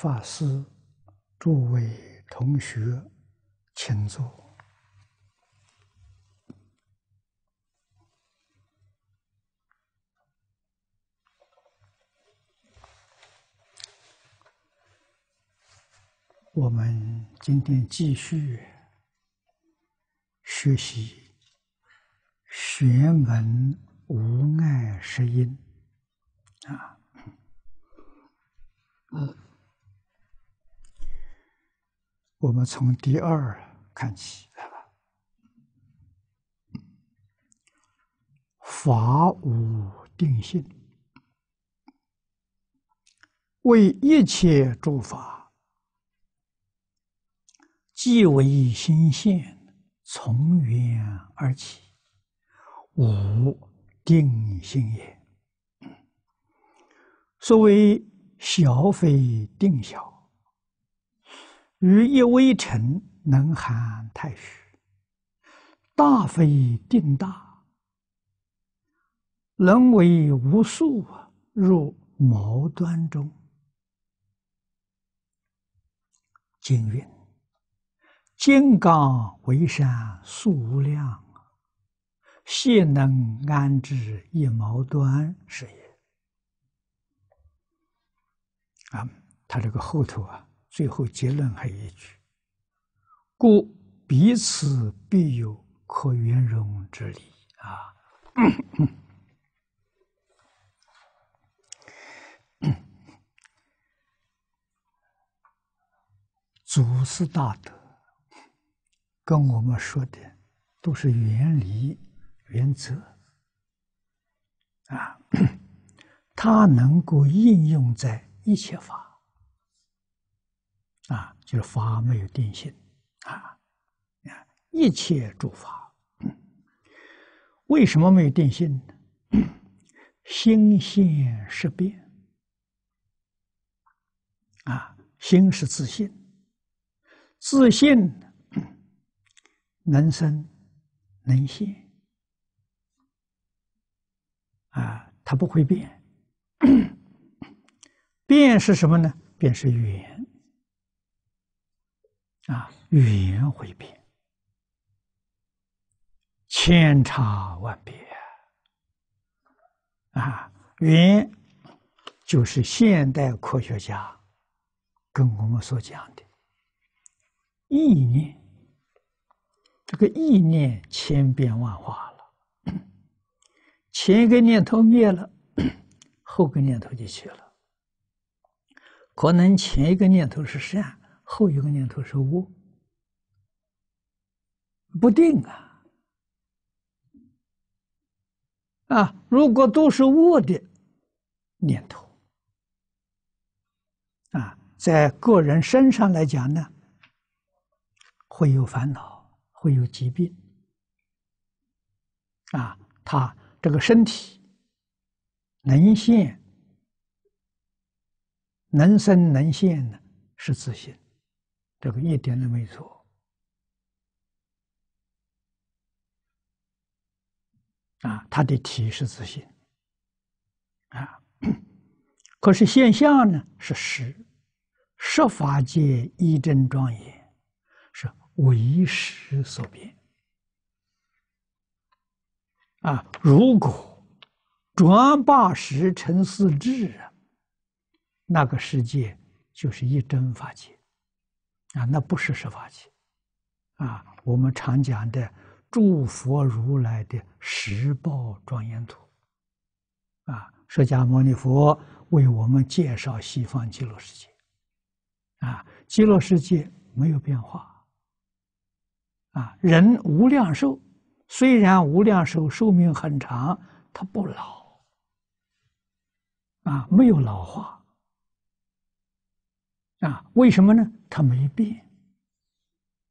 法师，诸位同学，请坐。我们今天继续学习《玄门无碍实音》啊，嗯。我们从第二看起，法无定性，为一切诸法，即为心现，从缘而起，无定性也。所谓小非定小。于一微尘能含太虚，大非定大，能为无数啊，入毛端中。经云：“金刚为山数无量啊，谢能安置一毛端是也。”啊，他这个后头啊。最后结论还一句：“故彼此必有可圆融之理。”啊，祖师大德跟我们说的都是原理、原则啊，它 能够应用在一切法。啊，就是法没有定性，啊，啊，一切诸法为什么没有定性呢？心性是变，啊，心是自信，自信能生能现，啊，它不会变，变是什么呢？便是缘。啊，语言会变，千差万别啊。语言就是现代科学家跟我们所讲的意念，这个意念千变万化了。前一个念头灭了，后个念头就去了。可能前一个念头是善。后一个念头是“我”，不定啊！啊，如果都是“我”的念头啊，在个人身上来讲呢，会有烦恼，会有疾病啊。他这个身体能现、能生、能现呢，是自信。这个一点都没错啊，他的体是自信。啊，可是现象呢是实，设法界一真庄严是为实所变啊。如果专把十成四智啊，那个世界就是一真法界。啊，那不是十法界，啊，我们常讲的，诸佛如来的十报庄严土，啊，释迦牟尼佛为我们介绍西方极乐世界，啊，极乐世界没有变化，啊，人无量寿，虽然无量寿寿命很长，它不老，啊，没有老化。啊，为什么呢？它没变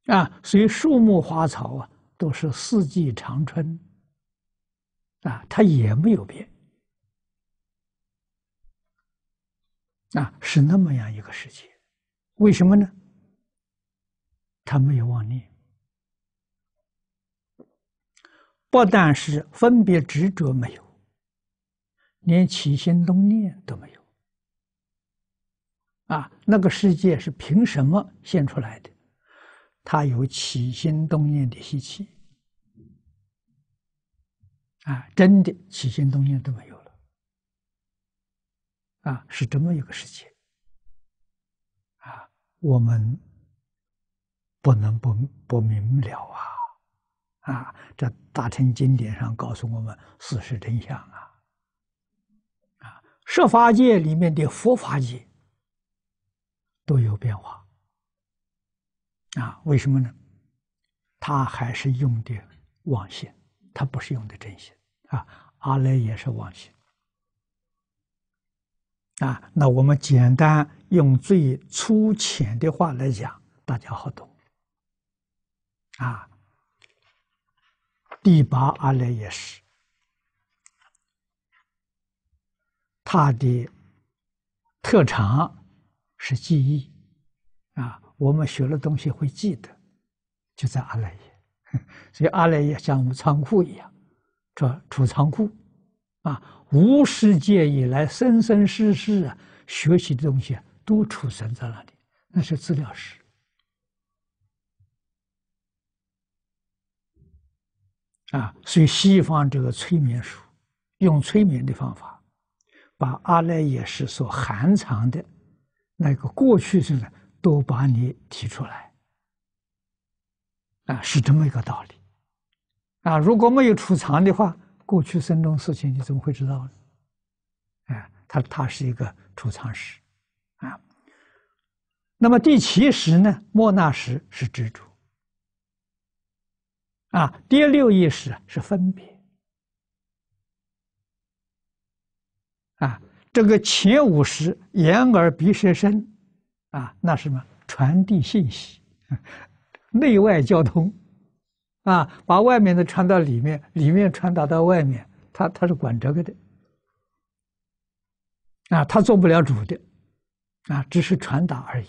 啊，所以树木花草啊，都是四季长春啊，它也没有变啊，是那么样一个世界。为什么呢？他没有妄念，不但是分别执着没有，连起心动念都没有。啊，那个世界是凭什么现出来的？它有起心动念的习气，啊，真的起心动念都没有了，啊，是这么一个世界，啊，我们不能不不明了啊，啊，这大乘经典上告诉我们事实真相啊，啊，设法界里面的佛法界。都有变化，啊？为什么呢？他还是用的妄心，他不是用的真心啊。阿赖也是妄心啊。那我们简单用最粗浅的话来讲，大家好懂啊。第八阿赖也是他的特长。是记忆啊，我们学了东西会记得，就在阿赖耶，所以阿赖耶像我们仓库一样，这储仓库啊，无世界以来生生世世啊，学习的东西都储存在那里，那是资料室啊。所以西方这个催眠术，用催眠的方法，把阿赖耶识所含藏的。那个过去式的都把你提出来，啊，是这么一个道理，啊，如果没有储藏的话，过去生中事情你怎么会知道呢？啊，他他是一个储藏室，啊，那么第七识呢，莫那识是执着，啊，第六意识是分别，啊。这个前五十眼耳鼻舌身，啊，那什么传递信息，内外交通，啊，把外面的传到里面，里面传达到外面，他他是管这个的，啊，他做不了主的，啊，只是传达而已，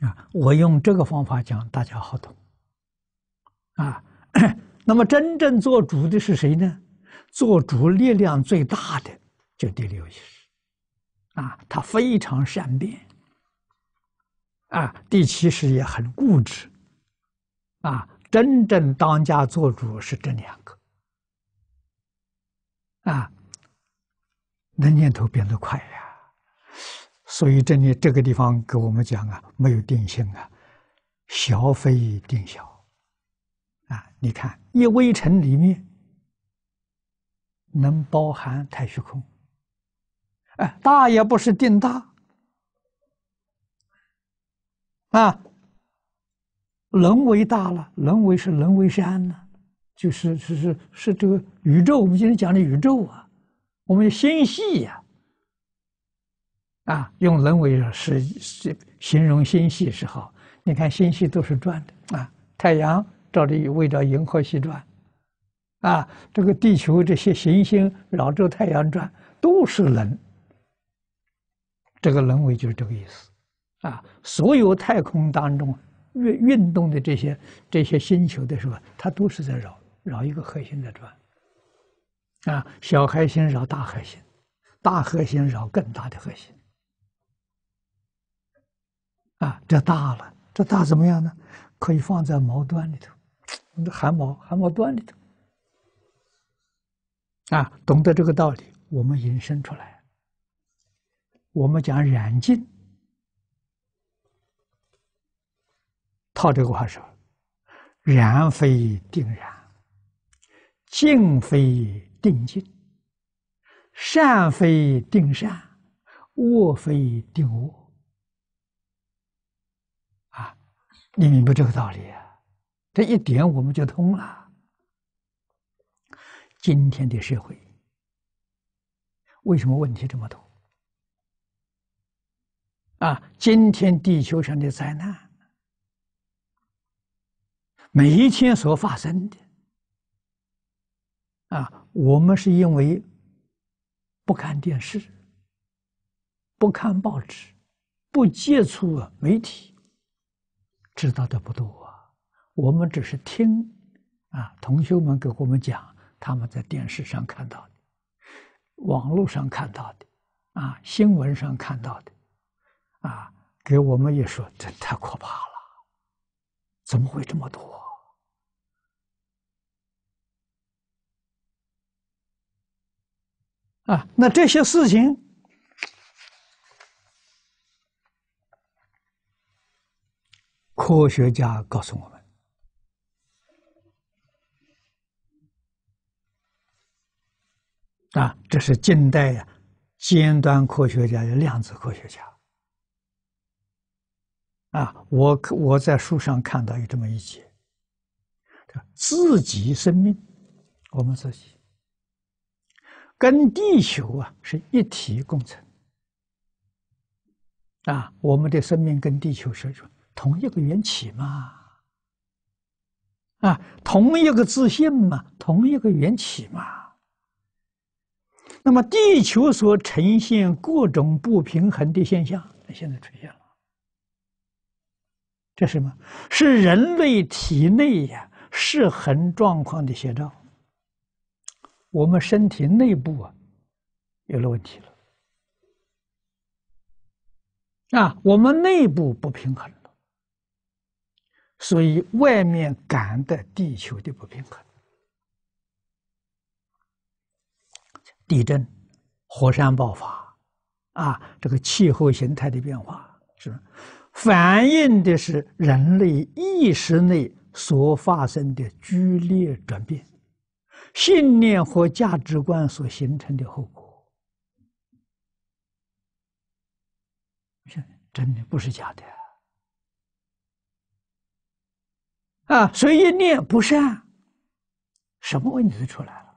啊，我用这个方法讲，大家好懂，啊，那么真正做主的是谁呢？做主力量最大的就第六意识啊，他非常善变啊，第七识也很固执啊。真正当家做主是这两个啊，那念头变得快呀。所以这里这个地方给我们讲啊，没有定性啊，小非定小啊。你看一微尘里面。能包含太虚空，哎，大也不是定大，啊，人为大了，人为是人为山呢，就是是是是这个宇宙。我们今天讲的宇宙啊，我们的星系呀，啊，用人为是是形容星系是好。你看星系都是转的啊，太阳照着围着银河系转。啊，这个地球这些行星绕着太阳转，都是轮。这个轮回就是这个意思，啊，所有太空当中运运动的这些这些星球的时候，它都是在绕绕一个核心在转，啊，小核心绕大核心，大核心绕更大的核心，啊，这大了，这大怎么样呢？可以放在毛端里头，你 的毛寒毛端里头。啊，懂得这个道理，我们引申出来，我们讲染净，套这个话说，然非定然，净非定净，善非定善，恶非定恶。啊，你明白这个道理啊？这一点我们就通了。今天的社会为什么问题这么多？啊，今天地球上的灾难，每一天所发生的啊，我们是因为不看电视、不看报纸、不接触媒体，知道的不多啊。我们只是听啊，同学们给我们讲。他们在电视上看到的，网络上看到的，啊，新闻上看到的，啊，给我们一说，这太可怕了，怎么会这么多？啊，那这些事情，科学家告诉我们。啊，这是近代呀，尖端科学家，量子科学家。啊，我我在书上看到有这么一节，自己生命，我们自己跟地球啊是一体共存，啊，我们的生命跟地球是同一个缘起嘛，啊，同一个自信嘛，同一个缘起嘛。那么，地球所呈现各种不平衡的现象，现在出现了，这什么？是人类体内呀失衡状况的写照。我们身体内部啊，有了问题了，啊，我们内部不平衡了，所以外面感的地球的不平衡。地震、火山爆发，啊，这个气候形态的变化是反映的是人类意识内所发生的剧烈转变、信念和价值观所形成的后果。真的不是假的，啊，谁一念不善，什么问题出来了？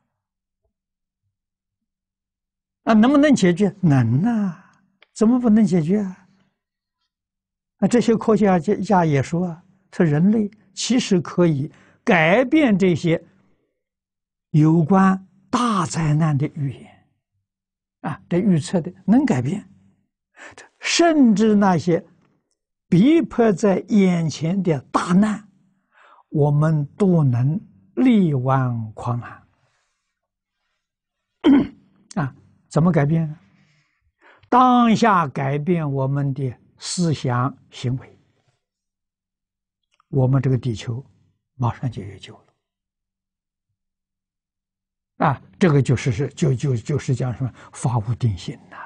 啊，能不能解决？能啊，怎么不能解决啊？啊，这些科学家家也说，说人类其实可以改变这些有关大灾难的预言啊，的预测的能改变，甚至那些逼迫在眼前的大难，我们都能力挽狂澜。怎么改变呢？当下改变我们的思想行为，我们这个地球马上就有救了。啊，这个就是是就就就是讲什么法无定性呐？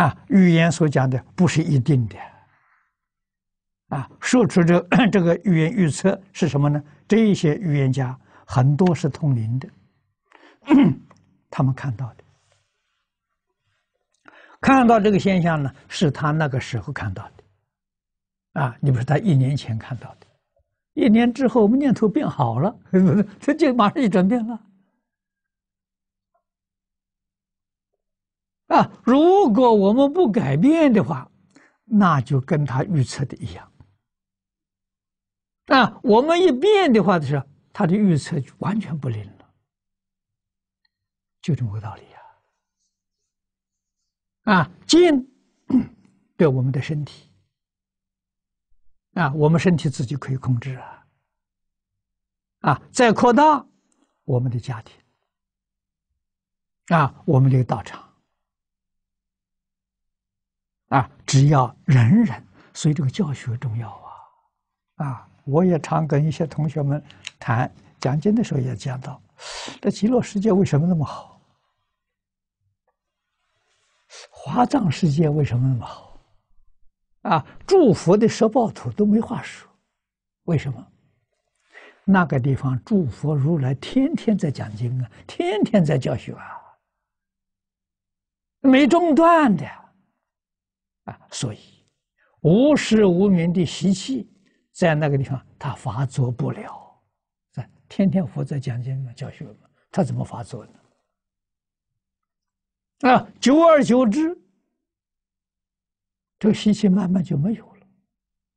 啊，预言所讲的不是一定的。啊，说出这这个预言预测是什么呢？这一些预言家很多是通灵的。他们看到的，看到这个现象呢，是他那个时候看到的，啊，你不是他一年前看到的，一年之后我们念头变好了，他 就马上就转变了，啊，如果我们不改变的话，那就跟他预测的一样，啊，我们一变的话就是他的预测就完全不灵了。就这么个道理呀！啊，进对我们的身体啊，我们身体自己可以控制啊。啊，再扩大我们的家庭啊，我们这个道场啊，只要人人，所以这个教学重要啊啊！我也常跟一些同学们谈讲经的时候也讲到。这 极乐世界为什么那么好？华藏世界为什么那么好？啊，诸佛的十报土都没话说，为什么？那个地方诸佛如来天天在讲经啊，天天在教学啊，没中断的啊。所以，无时无明的习气在那个地方它发作不了。天天佛在讲经嘛，教学嘛，他怎么发作呢？啊，久而久之，这个习气慢慢就没有了，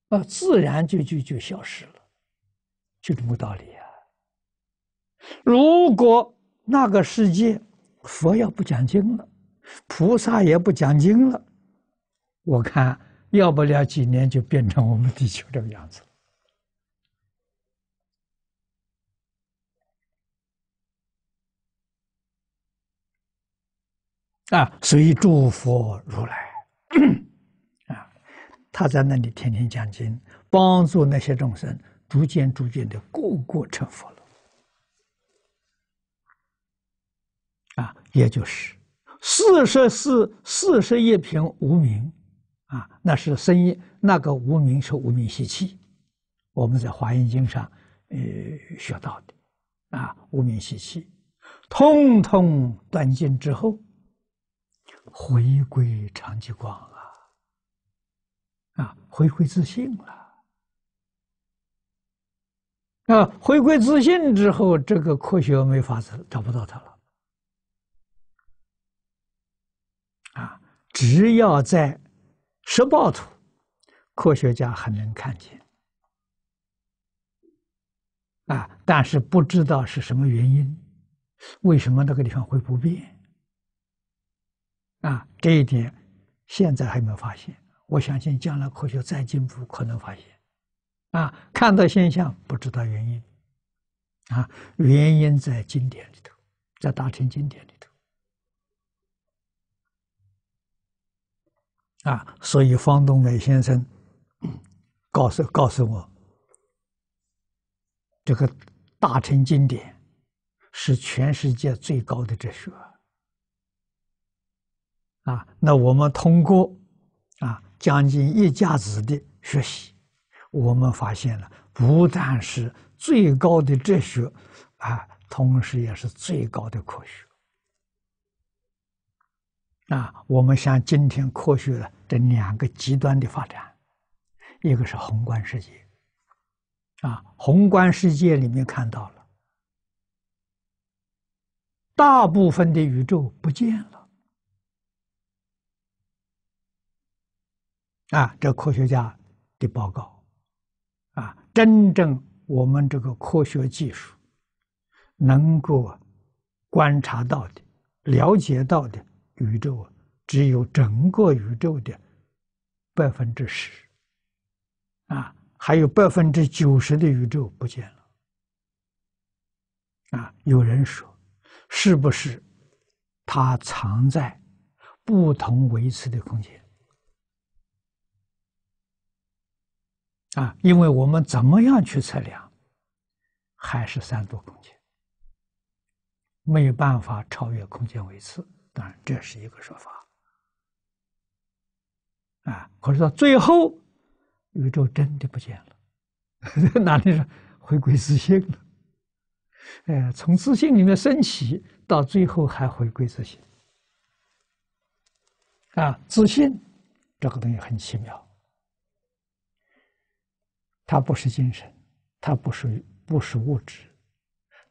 啊，自然就就就消失了，就这么道理啊。如果那个世界佛要不讲经了，菩萨也不讲经了，我看要不了几年就变成我们地球这个样子了。啊，随诸佛如来，啊，他在那里天天讲经，帮助那些众生，逐渐逐渐的，个个成佛了。啊，也就是四十四四十一品无名，啊，那是声音，那个无名是无名习气，我们在华严经上呃学到的，啊，无名习气，通通断尽之后。回归长激光了，啊，回归自信了，啊，回归自信之后，这个科学没法子找不到他了，啊，只要在十爆土，科学家还能看见，啊，但是不知道是什么原因，为什么那个地方会不变？啊，这一点现在还没有发现。我相信将来科学再进步，可能发现。啊，看到现象不知道原因，啊，原因在经典里头，在大乘经典里头。啊，所以方东美先生告诉告诉我，这个大乘经典是全世界最高的哲学。啊，那我们通过啊，将近一家子的学习，我们发现了，不但是最高的哲学，啊，同时也是最高的科学。啊，我们像今天科学的这两个极端的发展，一个是宏观世界，啊，宏观世界里面看到了，大部分的宇宙不见了。啊，这科学家的报告啊，真正我们这个科学技术能够观察到的、了解到的宇宙，只有整个宇宙的百分之十啊，还有百分之九十的宇宙不见了啊。有人说，是不是它藏在不同维次的空间？啊，因为我们怎么样去测量，还是三度空间，没有办法超越空间维次。当然，这是一个说法。啊，可是到最后，宇宙真的不见了，哪里是回归自信了？哎，从自信里面升起到最后还回归自信。啊，自信这个东西很奇妙。它不是精神，它不属于，不是物质，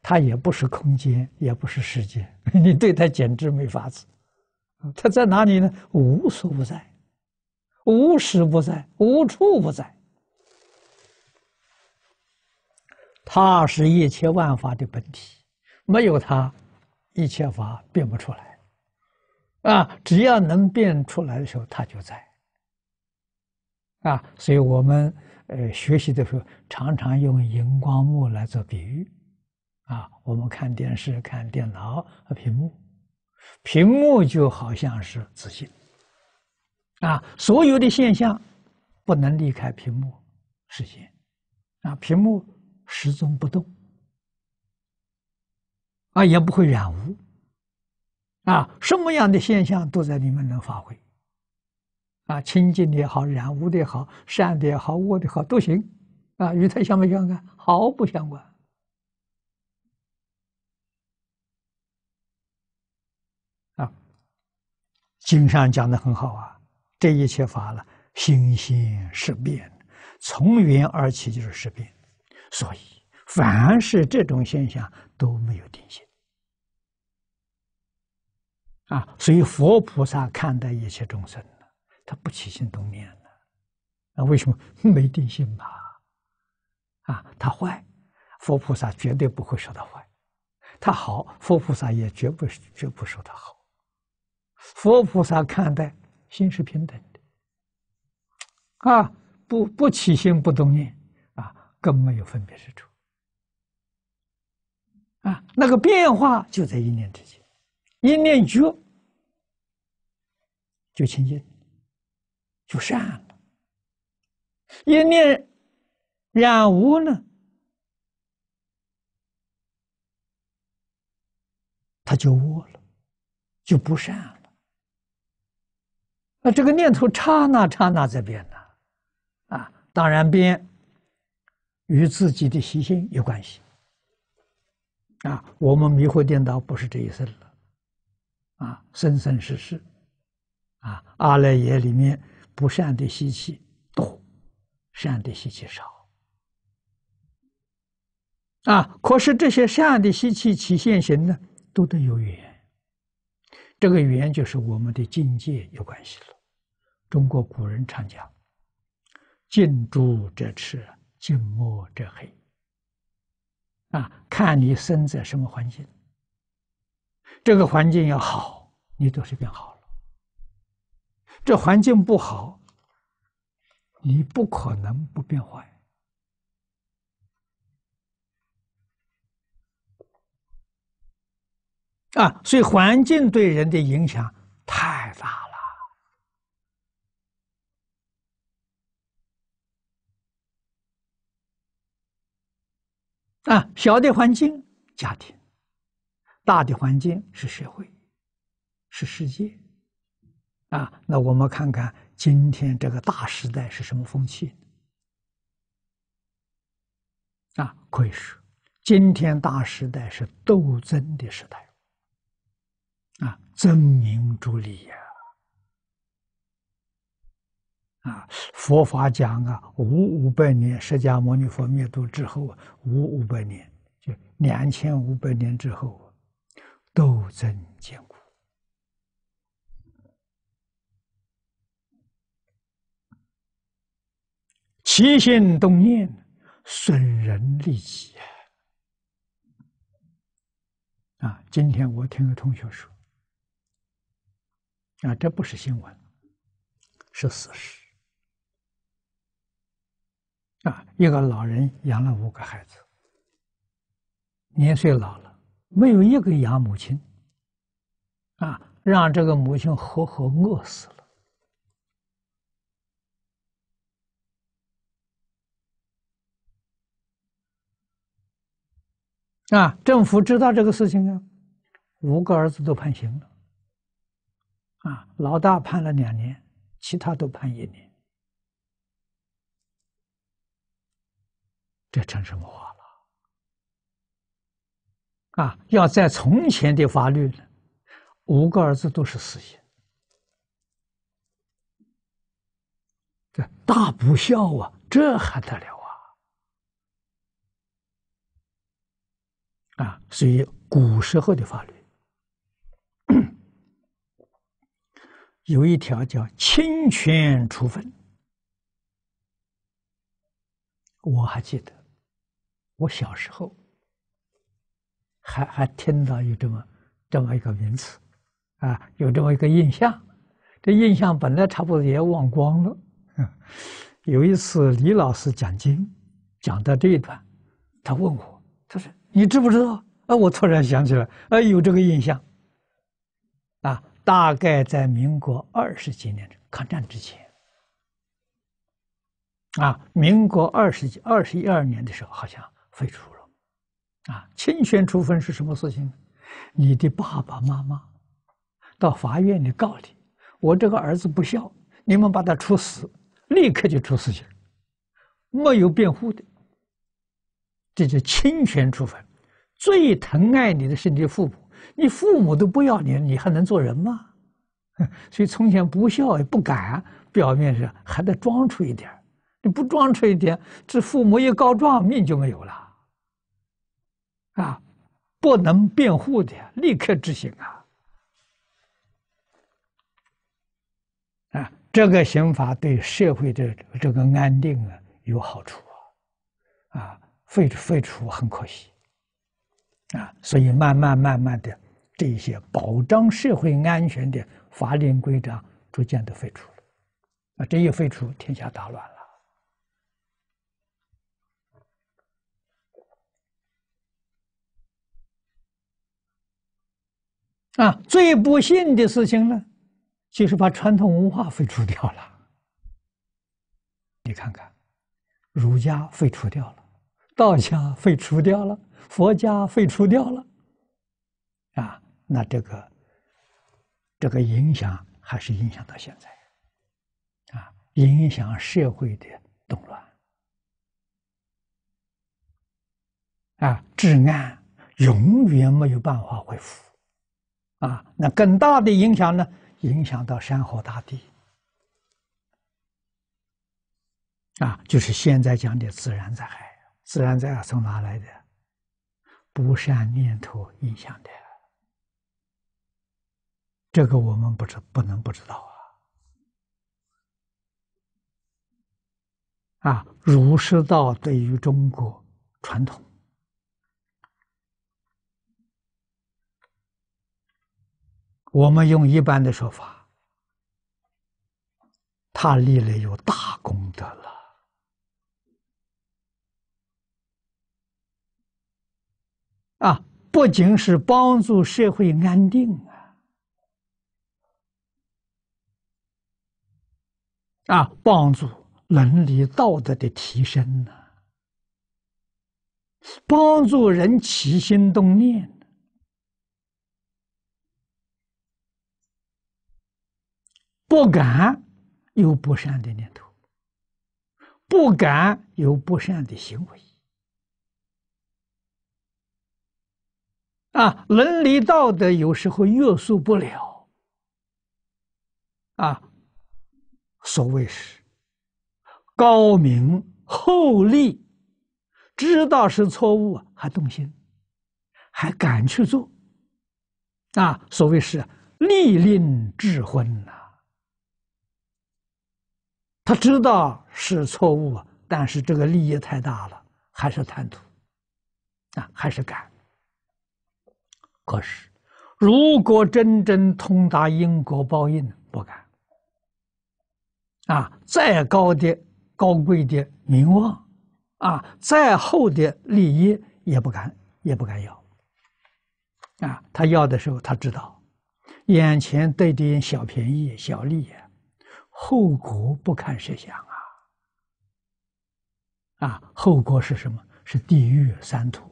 它也不是空间，也不是时间。你对它简直没法子。它在哪里呢？无所不在，无时不在，无处不在。它是一切万法的本体，没有它，一切法变不出来。啊，只要能变出来的时候，它就在。啊，所以我们。呃，学习的时候常常用荧光幕来做比喻，啊，我们看电视、看电脑和屏幕，屏幕就好像是自信，啊，所有的现象不能离开屏幕实现，啊，屏幕始终不动，啊，也不会染污，啊，什么样的现象都在里面能发挥。啊，清净的也好，染污的也好，善的也好，恶的也好，都行，啊，与它相不相关？毫不相关。啊，经上讲的很好啊，这一切法了，心性是变从缘而起就是实变，所以凡是这种现象都没有定性。啊，所以佛菩萨看待一切众生。他不起心动念了，那为什么没定性嘛？啊，他坏，佛菩萨绝对不会说他坏；他好，佛菩萨也绝不绝不说他好。佛菩萨看待心是平等的，啊，不不起心不动念啊，更没有分别之处。啊，那个变化就在一念之间，一念绝就清净。就善了，一念染污了，他就恶了，就不善了。那这个念头刹那刹那在变呢，啊，当然变，与自己的习性有关系。啊，我们迷惑颠倒不是这一生了，啊，生生世世，啊，阿赖耶里面。不善的习气多，善的习气少。啊，可是这些善的习气起现行呢，都得有缘。这个缘就是我们的境界有关系了。中国古人常讲：“近朱者赤，近墨者黑。”啊，看你生在什么环境。这个环境要好，你都是变好了。这环境不好，你不可能不变坏啊！所以环境对人的影响太大了啊！小的环境，家庭；大的环境是社会，是世界。啊，那我们看看今天这个大时代是什么风气？啊，可以说，今天大时代是斗争的时代。啊，争名逐利呀！啊，佛法讲啊，五五百年，释迦牟尼佛灭度之后，五五百年，就两千五百年之后，斗争将。起心动念，损人利己啊！今天我听个同学说，啊，这不是新闻，是事实啊！一个老人养了五个孩子，年岁老了，没有一个养母亲，啊，让这个母亲活活饿死了。啊，政府知道这个事情啊，五个儿子都判刑了。啊，老大判了两年，其他都判一年，这成什么话了？啊，要在从前的法律呢，五个儿子都是死刑，这大不孝啊，这还得了？啊，属于古时候的法律，有一条叫“侵权处分”，我还记得，我小时候还还听到有这么这么一个名词，啊，有这么一个印象。这印象本来差不多也忘光了。有一次，李老师讲经讲到这一段，他问我。你知不知道？啊，我突然想起来，啊，有这个印象，啊，大概在民国二十几年的抗战之前，啊，民国二十几二十一二年的时候，好像废除了，啊，清宣处分是什么事情你的爸爸妈妈到法院里告你，我这个儿子不孝，你们把他处死，立刻就出事情，没有辩护的。这叫侵权处分，最疼爱你的是你的父母，你父母都不要你，你还能做人吗？所以从前不孝也不敢，表面上还得装出一点，你不装出一点，这父母一告状，命就没有了。啊，不能辩护的，立刻执行啊！啊，这个刑法对社会的这个安定啊有好处啊！啊。废废除很可惜啊，所以慢慢慢慢的，这些保障社会安全的法令规章逐渐的废除了，啊，这一废除，天下大乱了。啊，最不幸的事情呢，就是把传统文化废除掉了。你看看，儒家废除掉了。道家废除掉了，佛家废除掉了，啊，那这个这个影响还是影响到现在，啊，影响社会的动乱，啊，治安永远没有办法恢复，啊，那更大的影响呢，影响到山河大地，啊，就是现在讲的自然灾害。自然灾害从哪来的？不善念头影响的。这个我们不知不能不知道啊！啊，儒释道对于中国传统，我们用一般的说法，他立了有大功德了。啊，不仅是帮助社会安定啊，啊，帮助伦理道德的提升呢，帮助人起心动念，不敢有不善的念头，不敢有不善的行为。啊，伦理道德有时候约束不了。啊，所谓是高明厚利，知道是错误还动心，还敢去做。啊，所谓是利令智昏呐。他知道是错误但是这个利益太大了，还是贪图，啊，还是敢。合适。如果真正通达因果报应，不敢啊！再高的高贵的名望，啊，再厚的利益，也不敢，也不敢要。啊，他要的时候，他知道，眼前得点小便宜、小利呀，后果不堪设想啊！啊，后果是什么？是地狱三途。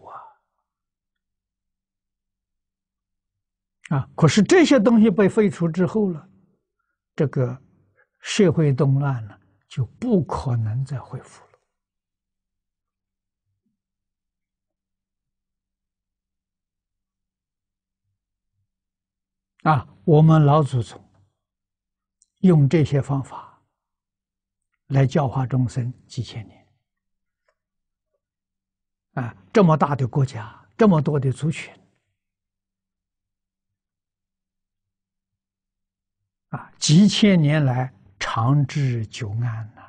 啊！可是这些东西被废除之后了，这个社会动乱呢，就不可能再恢复了。啊！我们老祖宗用这些方法来教化众生几千年，啊！这么大的国家，这么多的族群。啊，几千年来长治久安呐！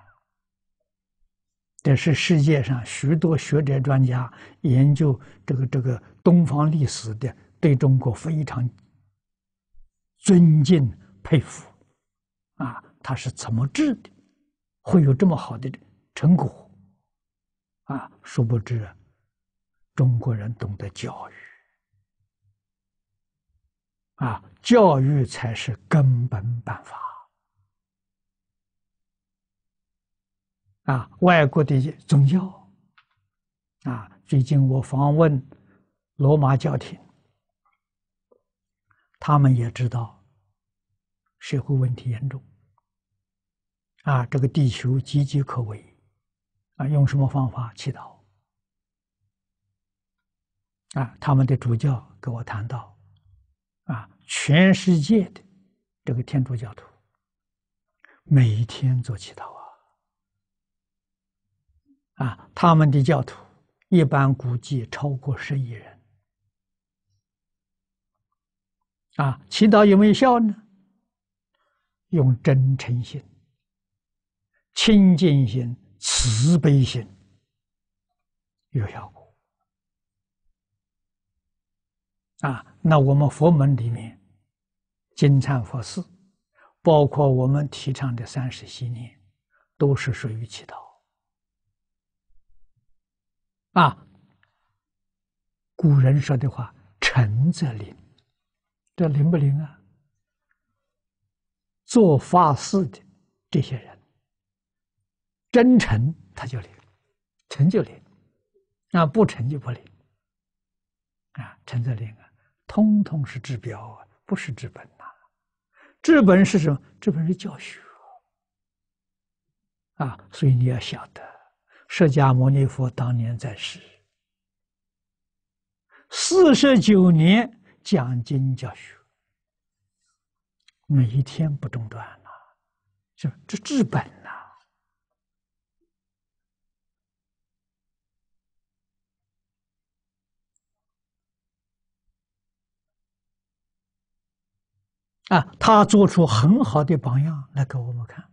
这是世界上许多学者专家研究这个这个东方历史的，对中国非常尊敬佩服。啊，他是怎么治的，会有这么好的成果？啊，殊不知中国人懂得教育。啊，教育才是根本办法。啊，外国的宗教，啊，最近我访问罗马教廷，他们也知道社会问题严重，啊，这个地球岌岌可危，啊，用什么方法祈祷？啊，他们的主教跟我谈到。全世界的这个天主教徒每天做祈祷啊，啊，他们的教徒一般估计超过十亿人，啊，祈祷有没有效呢？用真诚心、清净心、慈悲心有效果啊。那我们佛门里面。金灿佛寺，包括我们提倡的三十七念，都是属于祈祷。啊，古人说的话：“诚则灵”，这灵不灵啊？做法事的这些人，真诚他就灵，成就灵；那不诚就不灵。啊，诚则灵啊，通通是治标啊，不是治本。治本是什么？治本是教学，啊，所以你要晓得，释迦牟尼佛当年在世，四十九年讲经教学，每一天不中断了，是这治本。啊，他做出很好的榜样来给我们看，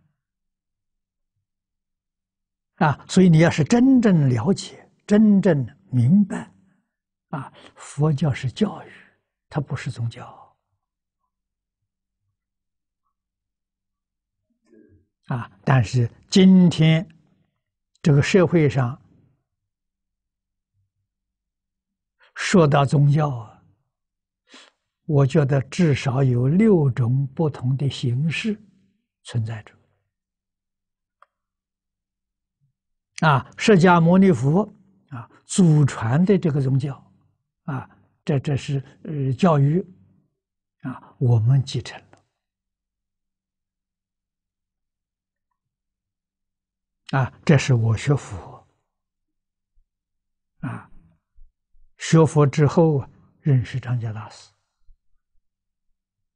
啊，所以你要是真正了解、真正明白，啊，佛教是教育，它不是宗教，啊，但是今天这个社会上说到宗教啊。我觉得至少有六种不同的形式存在着。啊，释迦牟尼佛啊，祖传的这个宗教，啊，这这是呃，教育啊，我们继承了。啊，这是我学佛，啊，学佛之后认识张家大师。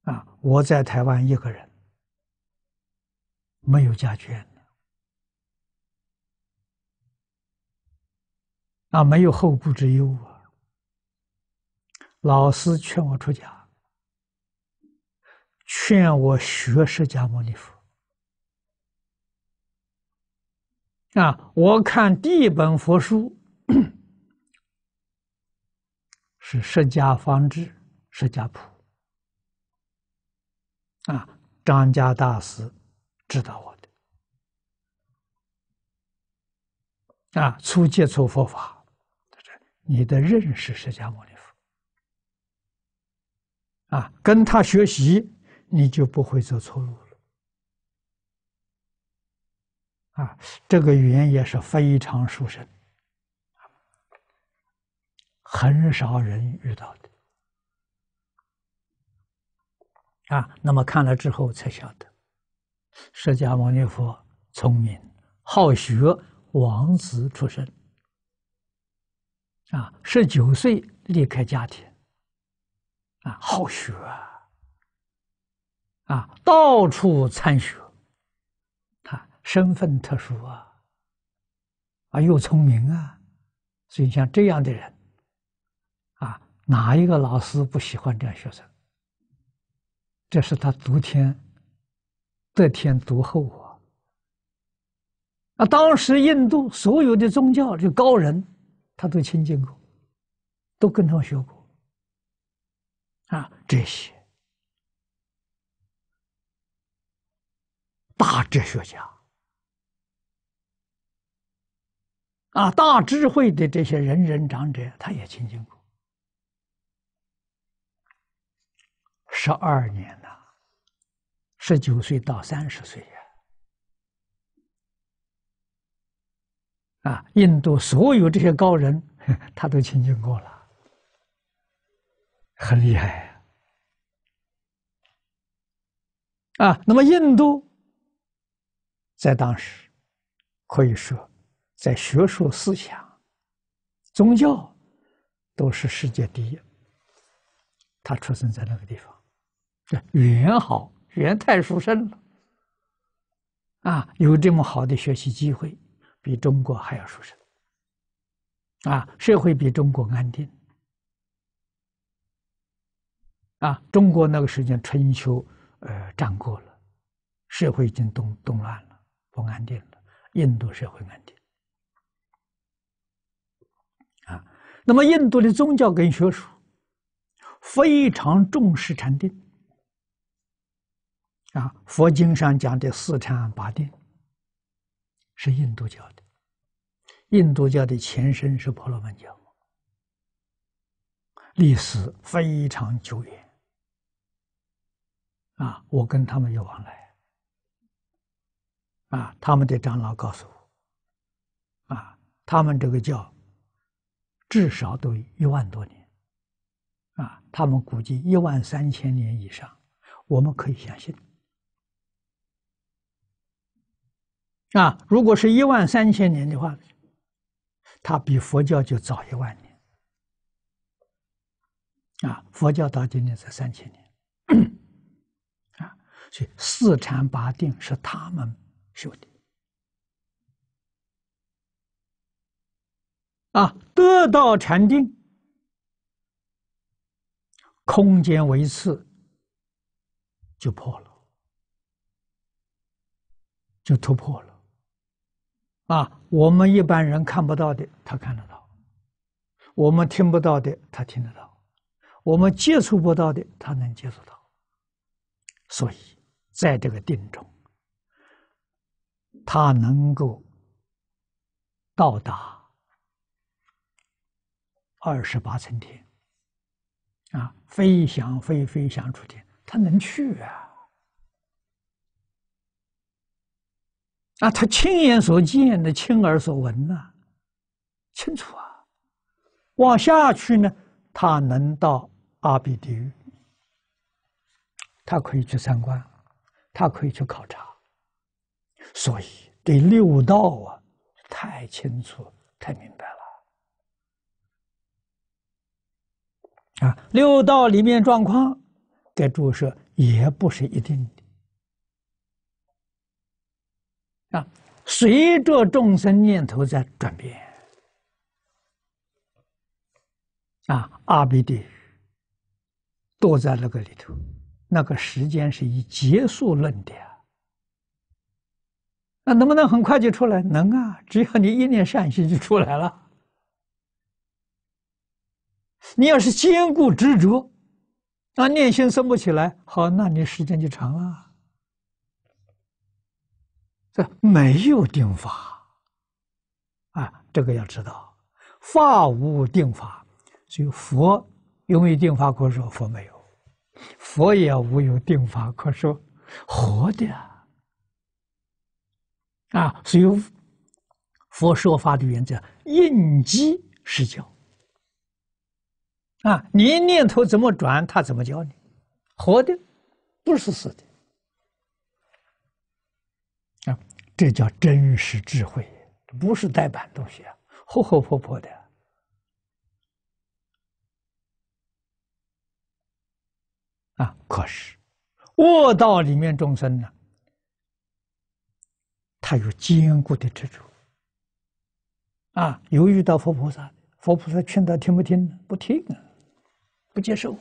啊！我在台湾一个人，没有家眷啊，没有后顾之忧啊。老师劝我出家，劝我学释迦牟尼佛。啊！我看第一本佛书 是《释迦方志》《释迦谱》。啊，张家大师指导我的啊，初接触佛法，你的认识释迦牟尼佛啊，跟他学习，你就不会走错路了。啊，这个语言也是非常殊胜，很少人遇到的。啊，那么看了之后才晓得，释迦牟尼佛聪明、好学，王子出身，啊，十九岁离开家庭，啊，好学，啊，到处参学，他身份特殊啊，啊，又聪明啊，所以像这样的人，啊，哪一个老师不喜欢这样学生？这是他天得天独厚啊！啊，当时印度所有的宗教的高人，他都亲近过，都跟他学过啊。这些大哲学家啊，大智慧的这些仁人长者，他也亲近过十二年。十九岁到三十岁呀，啊！印度所有这些高人，他都亲近过了，很厉害啊，那么印度在当时可以说，在学术思想、宗教都是世界第一。他出生在那个地方，对语言好。元太书生了，啊，有这么好的学习机会，比中国还要书生，啊，社会比中国安定，啊，中国那个时间春秋，呃，战国了，社会已经动动乱了，不安定了，印度社会安定，啊，那么印度的宗教跟学术，非常重视禅定。啊，佛经上讲的四禅八定是印度教的，印度教的前身是婆罗门教，历史非常久远。啊，我跟他们有往来，啊，他们的长老告诉我，啊，他们这个教至少都一万多年，啊，他们估计一万三千年以上，我们可以相信。啊，如果是一万三千年的话，它比佛教就早一万年。啊，佛教到今天才三千年，啊，所以四禅八定是他们修的。啊，得到禅定，空间为次就破了，就突破了。啊，我们一般人看不到的，他看得到；我们听不到的，他听得到；我们接触不到的，他能接触到。所以，在这个定中，他能够到达二十八层天啊，飞翔飞飞翔出天，他能去啊。那他亲眼所见的、亲耳所闻呐，清楚啊。往下去呢，他能到阿鼻地狱，他可以去参观，他可以去考察。所以对六道啊，太清楚、太明白了。啊，六道里面状况，该注射也不是一定。啊，随着众生念头在转变，啊，R、B、D 躲在那个里头，那个时间是以结束论的那能不能很快就出来？能啊，只要你一念善心就出来了。你要是坚固执着，那念心升不起来，好，那你时间就长了。这没有定法啊，这个要知道，法无定法，所以佛没有定法可说，佛没有，佛也无有定法可说，活的啊，所以佛说法的原则应机施教啊，你念头怎么转，他怎么教你，活的不是死的。啊，这叫真实智慧，不是呆板东西啊，活活泼泼的。啊，可是恶道里面众生呢，他有坚固的执着。啊，由于到佛菩萨，佛菩萨劝他听不听？不听啊，不接受。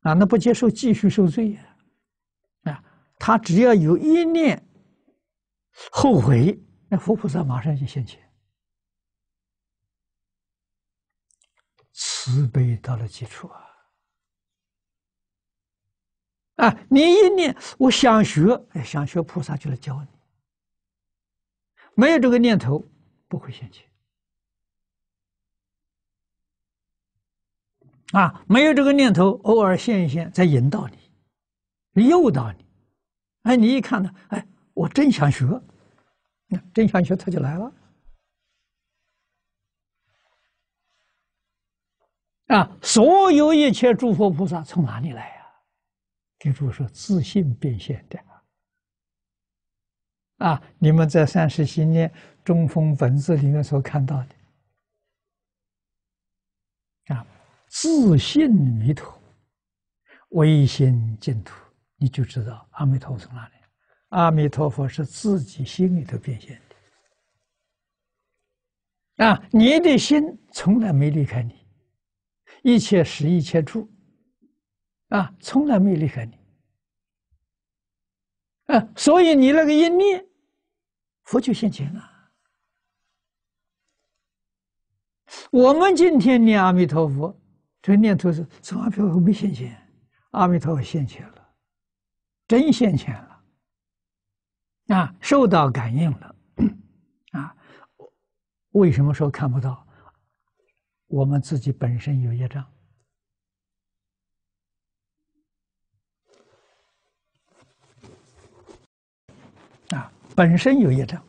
啊，那不接受，继续受罪呀。他只要有一念后悔，那佛菩萨马上就现前，慈悲到了基础啊！啊，你一念我想学，哎，想学菩萨就来教你。没有这个念头，不会现前啊。没有这个念头，偶尔现一现，在引导你，诱导你。哎，你一看呢？哎，我真想学，那真想学，他就来了。啊，所有一切诸佛菩萨从哪里来呀？给诸位说，自信变现的。啊，你们在《三十行念中风文字》里面所看到的。啊，自信弥陀，唯心净土。你就知道阿弥陀佛从哪里？阿弥陀佛是自己心里头变现的啊！你的心从来没离开你，一切时一切处啊，从来没离开你啊！所以你那个一念佛就现前了。我们今天念阿弥陀佛，这念头是阿弥陀佛没现前，阿弥陀佛现前。真现前了，啊，受到感应了，啊，为什么说看不到？我们自己本身有业障，啊，本身有业障，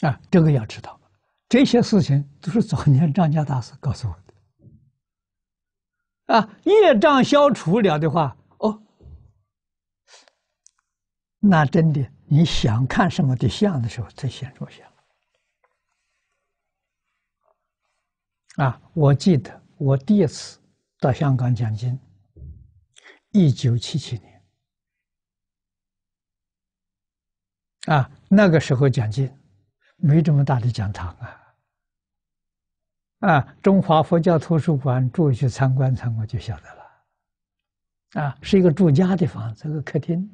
啊，这个要知道，这些事情都是早年张家大师告诉我的，啊，业障消除了的话。那真的，你想看什么的像的时候，再先坐下。啊，我记得我第一次到香港讲经，一九七七年。啊，那个时候讲经，没这么大的讲堂啊。啊，中华佛教图书馆住去参观参观就晓得了。啊，是一个住家的房子，个客厅。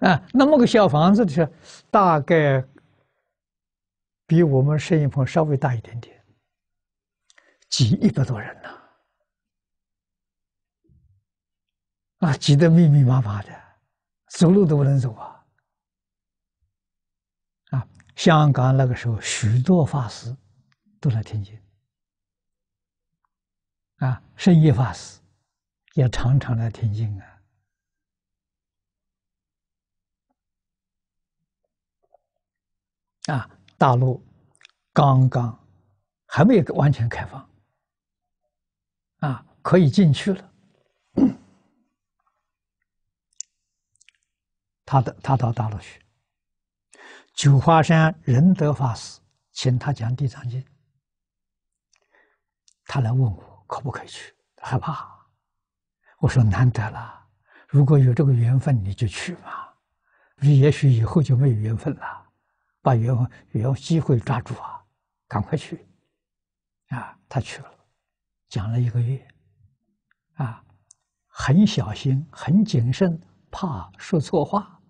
啊，那么个小房子的候，大概比我们摄影棚稍微大一点点，挤一百多人呐，啊，挤得密密麻麻的，走路都不能走啊，啊，香港那个时候许多法师都来天津，啊，圣夜法师也常常来天津啊。啊，大陆刚刚还没有完全开放，啊，可以进去了。他到他到大陆去，九华山仁德法师请他讲《地藏经》，他来问我可不可以去，害怕。我说难得了，如果有这个缘分，你就去嘛，也许以后就没有缘分了。把约有机会抓住啊！赶快去啊！他去了，讲了一个月，啊，很小心，很谨慎，怕说错话，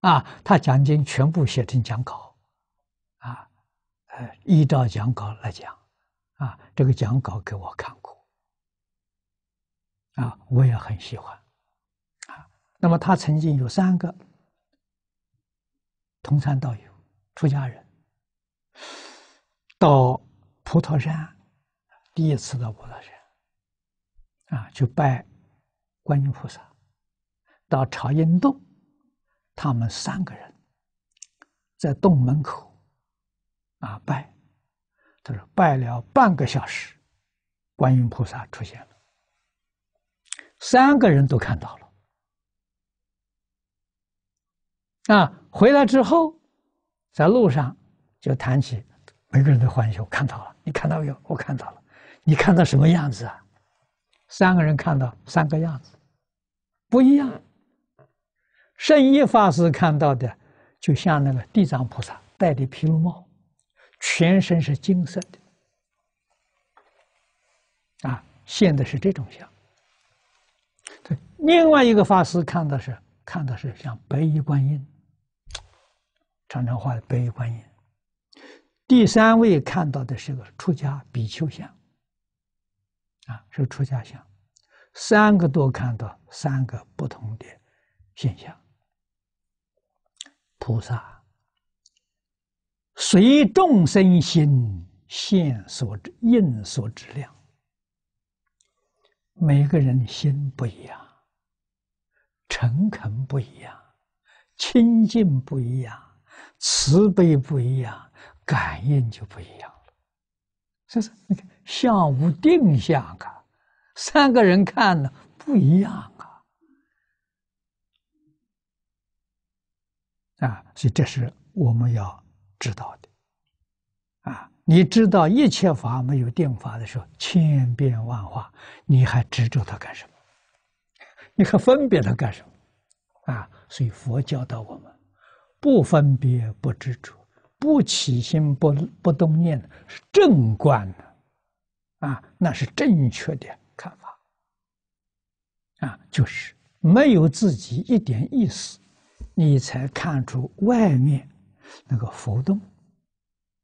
啊，他讲经全部写成讲稿，啊，呃，依照讲稿来讲，啊，这个讲稿给我看过，啊，我也很喜欢，啊，那么他曾经有三个同参道友。出家人到普陀山，第一次到普陀山啊，去拜观音菩萨。到朝音洞，他们三个人在洞门口啊拜，他说拜了半个小时，观音菩萨出现了，三个人都看到了。啊，回来之后。在路上就谈起每个人的欢喜，我看到了，你看到没有？我看到了，你看到什么样子啊？三个人看到三个样子，不一样。圣一法师看到的就像那个地藏菩萨戴的皮帽，全身是金色的，啊，现的是这种像。对，另外一个法师看的是看的是像白衣观音。常常画的悲观音，第三位看到的是个出家比丘像，啊，是出家像，三个都看到三个不同的现象，菩萨随众生心现所应所之量，每个人心不一样，诚恳不一样，清净不一样。慈悲不一样，感应就不一样了。以是你看，相无定相啊，三个人看呢不一样啊。啊，所以这是我们要知道的。啊，你知道一切法没有定法的时候，千变万化，你还执着它干什么？你还分别它干什么？啊，所以佛教导我们。不分别，不执着，不起心，不不动念，是正观的，啊，那是正确的看法，啊，就是没有自己一点意思，你才看出外面那个浮动，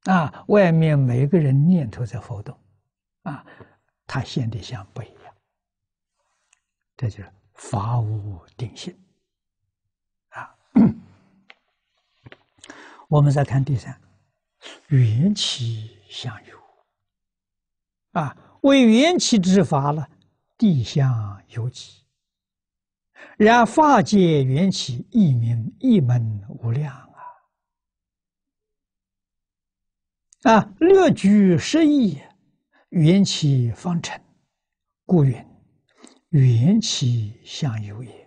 啊，外面每个人念头在浮动，啊，他现的现象不一样，这就是法无定性。我们再看第三，缘起相有，啊，为缘起之法呢，地相有起，然法界缘起一名一门无量啊，啊，乐居十意，缘起方成，故云缘起相有也。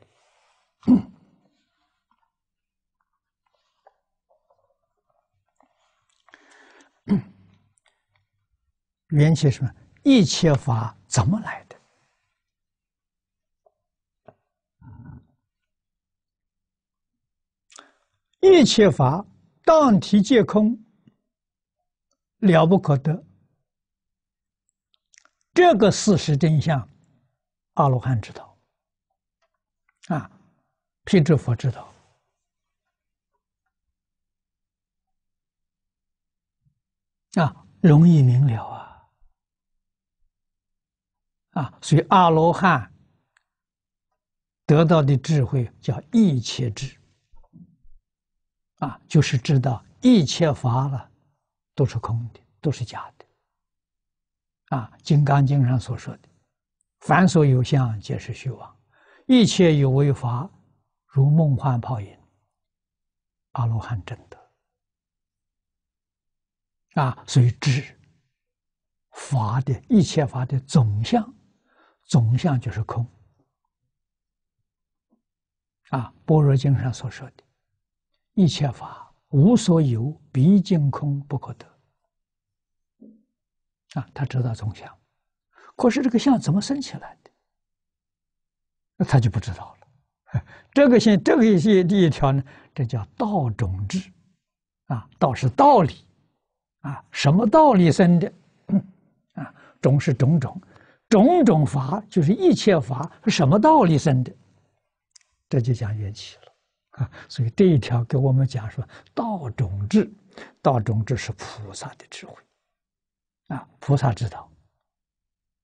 缘起什么？一切法怎么来的？一切法当体皆空，了不可得。这个事实真相，阿罗汉知道，啊，辟支佛知道。啊，容易明了啊！啊，所以阿罗汉得到的智慧叫一切智，啊，就是知道一切法了都是空的，都是假的。啊，《金刚经》上所说的“凡所有相，皆是虚妄；一切有为法，如梦幻泡影”，阿罗汉真的。啊，所以知法的一切法的总相，总相就是空。啊，《般若经》上所说的“一切法无所有，毕竟空不可得”。啊，他知道总相，可是这个相怎么生起来的？那他就不知道了。这个先，这个些第一条呢，这叫道种智。啊，道是道理。啊，什么道理生的？啊，种是种种，种种法就是一切法，是什么道理生的？这就讲缘起了啊。所以这一条给我们讲说，道种智，道种智是菩萨的智慧啊，菩萨知道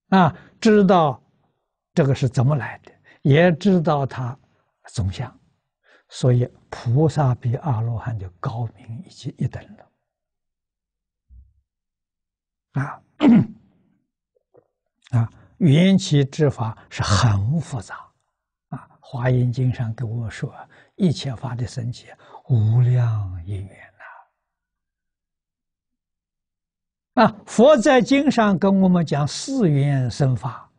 啊，知道这个是怎么来的，也知道他总相，所以菩萨比阿罗汉就高明一级一等了。啊，啊，缘起之法是很复杂。啊，《华严经》上跟我说，一切法的生起，无量因缘呐。啊，佛在经上跟我们讲四缘生法，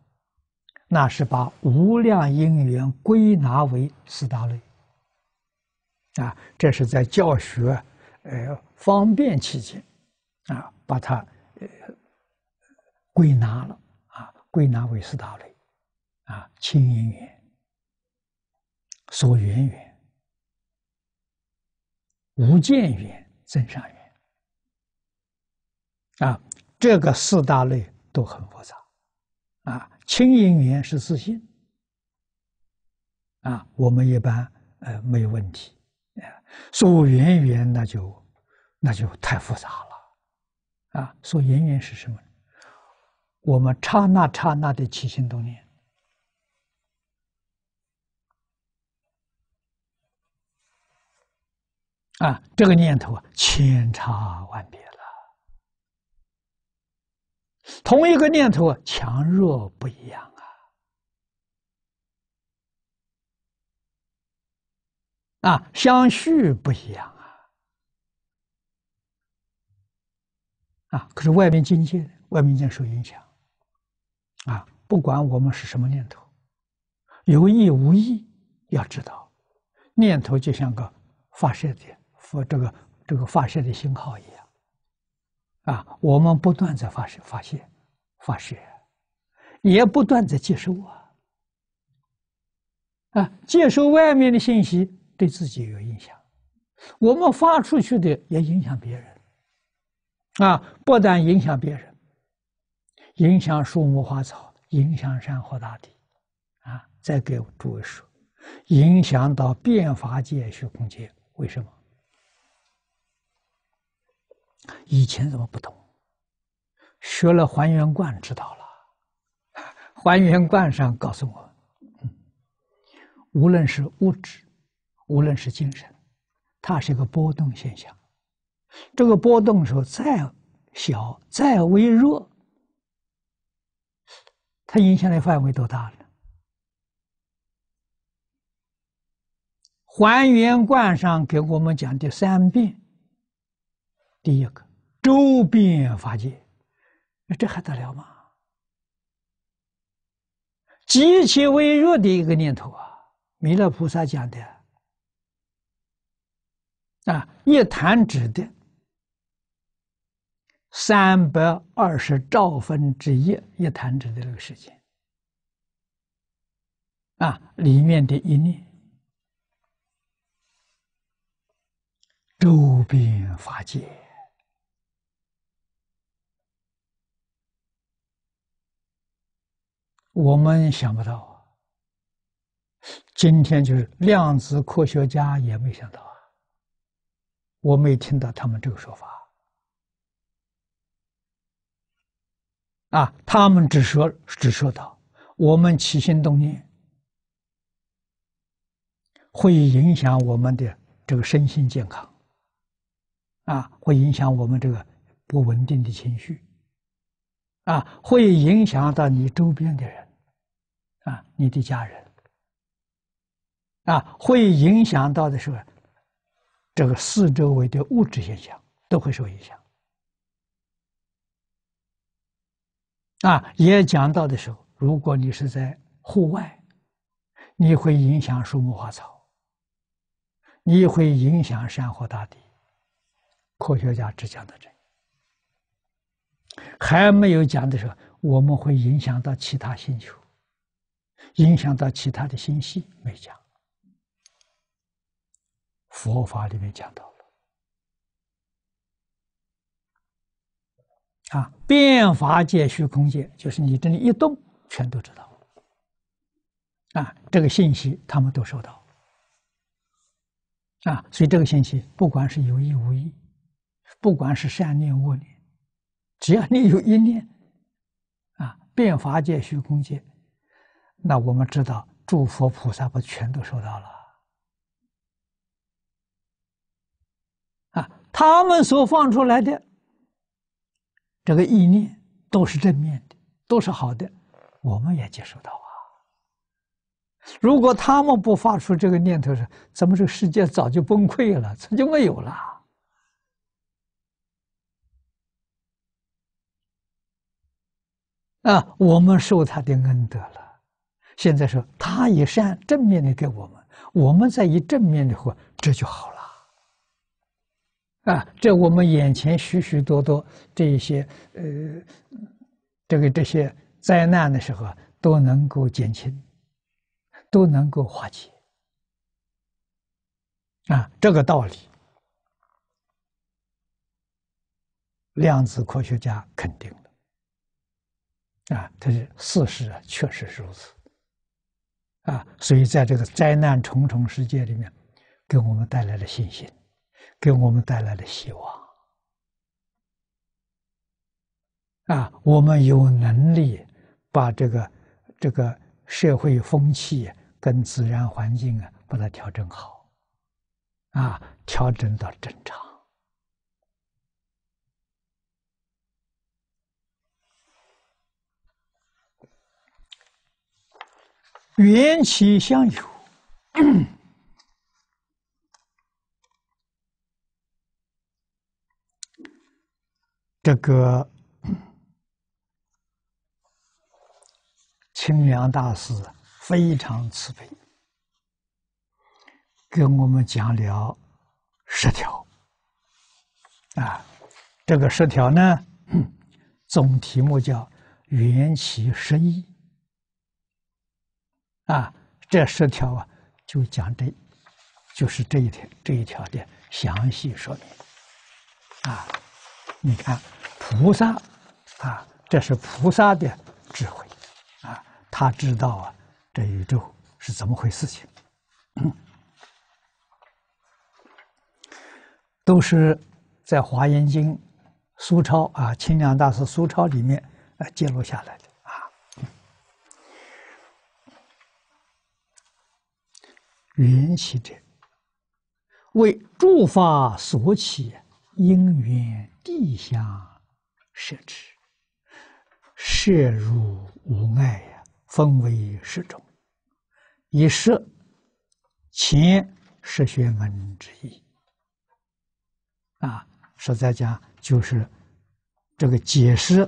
那是把无量因缘归纳为四大类。啊，这是在教学，呃，方便期间，啊，把它。归纳了啊，归纳为四大类，啊，清音缘、所缘缘、无见缘、增上缘，啊，这个四大类都很复杂，啊，清音缘是自信啊，我们一般呃没有问题，啊，所缘缘那就那就太复杂了，啊，所缘缘是什么？我们刹那刹那的起心动念啊，这个念头啊，千差万别了。同一个念头啊，强弱不一样啊，啊，相续不一样啊，啊，可是外面境界，外面将受影响。啊，不管我们是什么念头，有意无意，要知道，念头就像个发射的发这个这个发射的信号一样。啊，我们不断在发射、发泄、发射，也不断在接收啊。啊，接收外面的信息，对自己有影响，我们发出去的也影响别人。啊，不但影响别人。影响树木花草，影响山河大地，啊！再给诸位说，影响到变法界、虚空界，为什么？以前怎么不懂？学了还原观知道了，还原观上告诉我，嗯，无论是物质，无论是精神，它是一个波动现象。这个波动的时候再小、再微弱。它影响的范围多大了？《还原观》上给我们讲的三遍，第一个周边法界，那这还得了吗？极其微弱的一个念头啊！弥勒菩萨讲的啊，一弹指的。三百二十兆分之一一弹指的这个时间，啊，里面的一念，周兵法界。我们想不到，今天就是量子科学家也没想到啊。我没听到他们这个说法。啊，他们只说只说到我们起心动念会影响我们的这个身心健康，啊，会影响我们这个不稳定的情绪，啊，会影响到你周边的人，啊，你的家人，啊，会影响到的是这个四周围的物质现象都会受影响。啊，也讲到的时候，如果你是在户外，你会影响树木花草，你会影响山河大地。科学家只讲到这，还没有讲的时候，我们会影响到其他星球，影响到其他的星系，没讲。佛法里面讲到。啊！变法界、虚空界，就是你这里一动，全都知道。啊，这个信息他们都收到。啊，所以这个信息，不管是有意无意，不管是善念恶念，只要你有一念，啊，变法界、虚空界，那我们知道，诸佛菩萨不全都收到了？啊，他们所放出来的。这个意念都是正面的，都是好的，我们也接受到啊。如果他们不发出这个念头，是咱们这个世界早就崩溃了，早就没有了。啊，我们受他的恩德了，现在说他也善正面的给我们，我们再以正面的话，这就好了。啊，这我们眼前许许多多这一些呃，这个这些灾难的时候啊，都能够减轻，都能够化解。啊，这个道理，量子科学家肯定了，啊，他是事实啊，确实是如此，啊，所以在这个灾难重重世界里面，给我们带来了信心。给我们带来了希望啊！我们有能力把这个、这个社会风气跟自然环境啊，把它调整好，啊，调整到正常。缘起相有。嗯这个清凉大师非常慈悲，跟我们讲了十条啊。这个十条呢，总题目叫“缘起深意”啊。这十条啊，就讲这，就是这一条这一条的详细说明啊。你看。菩萨，啊，这是菩萨的智慧，啊，他知道啊，这宇宙是怎么回事？情都是在《华严经》、苏超啊、清凉大师苏超里面啊记录下来的啊。云起者，为诸法所起因缘地相。摄持，摄入无碍呀，分为十种，一是前十学门之一啊，实在讲就是这个解释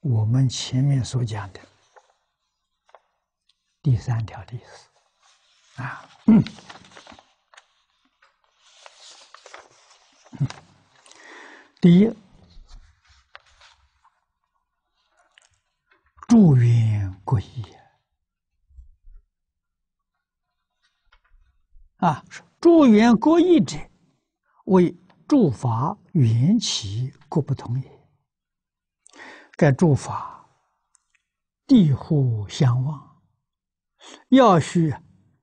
我们前面所讲的第三条的意思啊，嗯，第一。祝缘各异啊！祝愿缘各异者，为诸法缘起各不同也。该诸法地互相望，要须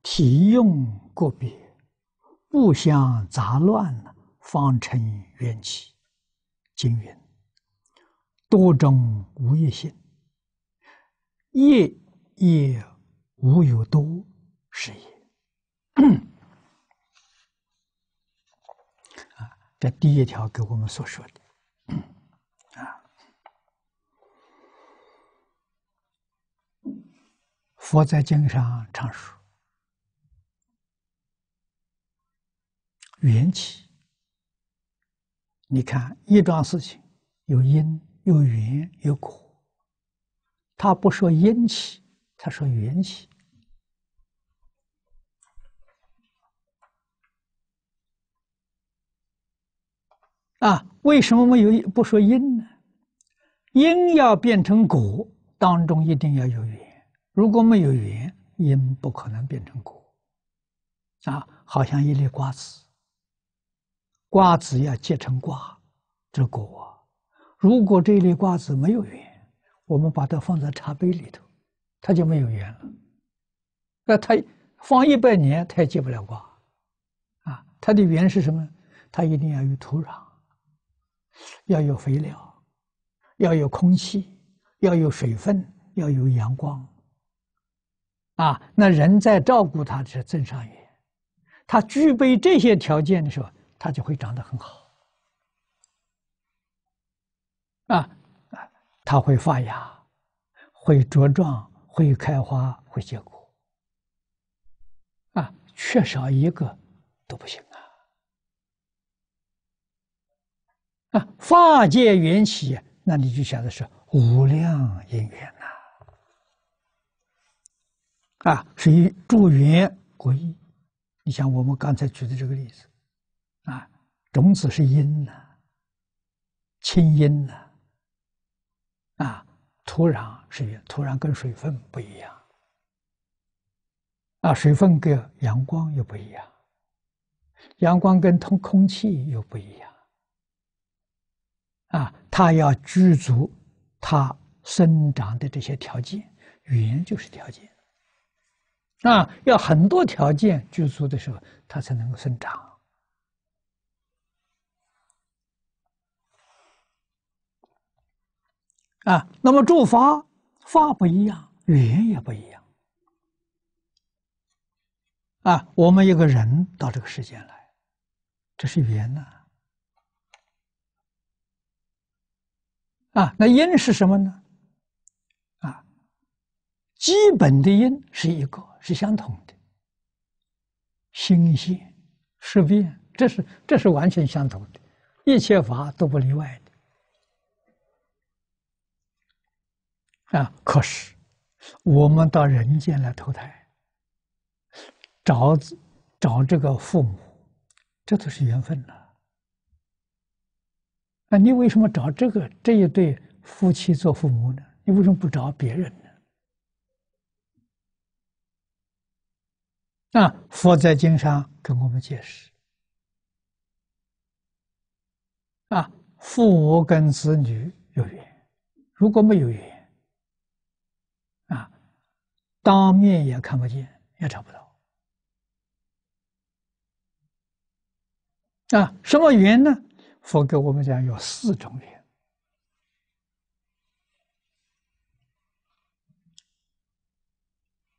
体用个别，不相杂乱方成缘起。经云：“多种无一性。”业业无有多是也，啊！这第一条给我们所说的，啊！佛在经上常说，缘起。你看，一桩事情有因、有缘、有果。他不说因起，他说缘起。啊，为什么没有不说因呢？因要变成果，当中一定要有缘。如果没有缘，因不可能变成果。啊，好像一粒瓜子，瓜子要结成瓜，这果。如果这一粒瓜子没有缘。我们把它放在茶杯里头，它就没有缘了。那它放一百年，它也结不了瓜，啊，它的缘是什么？它一定要有土壤，要有肥料，要有空气，要有水分，要有阳光，啊，那人在照顾它是增上缘，它具备这些条件的时候，它就会长得很好，啊。它会发芽，会茁壮，会开花，会结果，啊，缺少一个都不行啊！啊，法界缘起，那你就想的是无量因缘呐，啊，属于助缘果因。你像我们刚才举的这个例子，啊，种子是因呐，亲因呐。啊，土壤是土壤跟水分不一样。啊，水分跟阳光又不一样。阳光跟通空气又不一样。啊，它要具足它生长的这些条件，言就是条件。那要很多条件具足的时候，它才能够生长。啊，那么诸法法不一样，语言也不一样。啊，我们一个人到这个世间来，这是缘呐。啊，那因是什么呢？啊，基本的因是一个，是相同的。心性、识变，这是这是完全相同的，一切法都不例外的。啊！可是我们到人间来投胎，找找这个父母，这都是缘分呐。那你为什么找这个这一对夫妻做父母呢？你为什么不找别人呢？啊！佛在经上跟我们解释：啊，父母跟子女有缘，如果没有缘。当面也看不见，也找不到啊！什么缘呢？佛给我们讲有四种缘。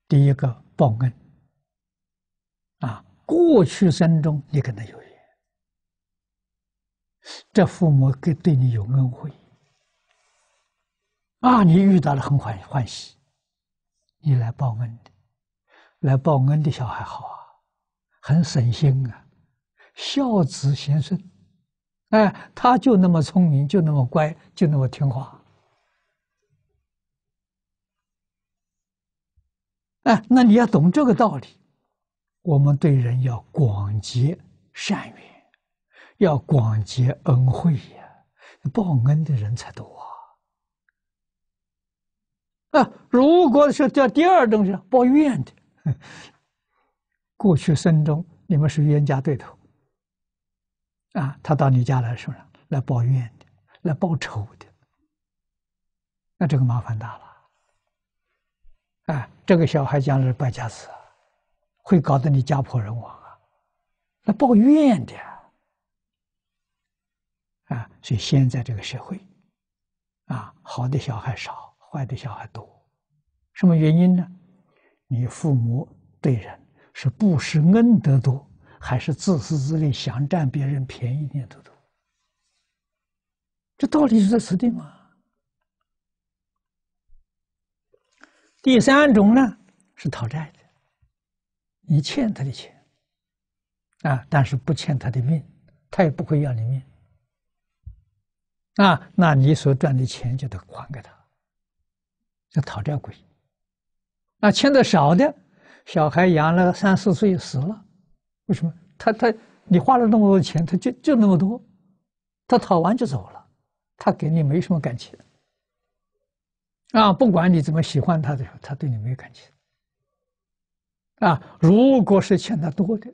第一个报恩啊，过去生中你跟他有缘，这父母给对你有恩惠，啊，你遇到了很欢欢喜。你来报恩的，来报恩的小孩好啊，很省心啊，孝子贤孙，哎，他就那么聪明，就那么乖，就那么听话。哎，那你要懂这个道理，我们对人要广结善缘，要广结恩惠呀，报恩的人才多啊。啊，如果是叫第二种是报怨的，过去生中你们是冤家对头，啊，他到你家来说，不来报怨的，来报仇的？那这个麻烦大了，啊，这个小孩将来败家子，会搞得你家破人亡啊！来报怨的，啊，所以现在这个社会，啊，好的小孩少。坏的小孩多，什么原因呢？你父母对人是不施恩德多，还是自私自利、想占别人便宜念头多？这道理是在此地吗？第三种呢，是讨债的，你欠他的钱啊，但是不欠他的命，他也不会要你命啊。那你所赚的钱就得还给他。就讨债鬼，啊，欠的少的，小孩养了三四岁死了，为什么？他他，你花了那么多钱，他就就那么多，他讨完就走了，他给你没什么感情，啊，不管你怎么喜欢他的，他对你没有感情，啊，如果是欠的多的，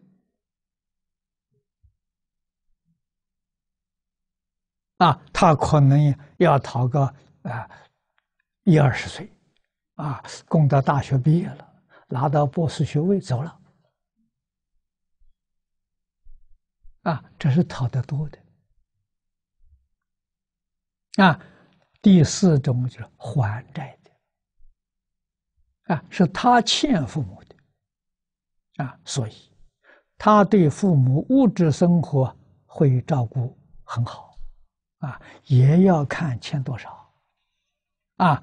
啊，他可能要讨个啊。一二十岁，啊，供到大学毕业了，拿到博士学位走了，啊，这是讨得多的，啊，第四种就是还债的，啊，是他欠父母的，啊，所以他对父母物质生活会照顾很好，啊，也要看欠多少，啊。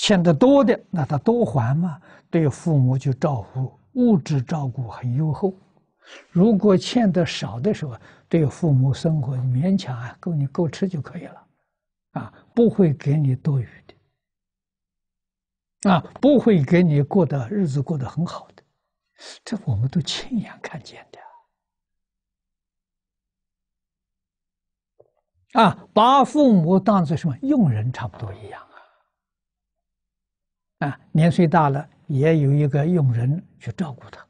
欠得多的，那他多还嘛？对父母就照顾物质照顾很优厚。如果欠的少的时候，对父母生活勉强啊，够你够吃就可以了，啊，不会给你多余的，啊，不会给你过得日子过得很好的。这我们都亲眼看见的，啊，把父母当做什么用人差不多一样。啊，年岁大了，也有一个佣人去照顾他，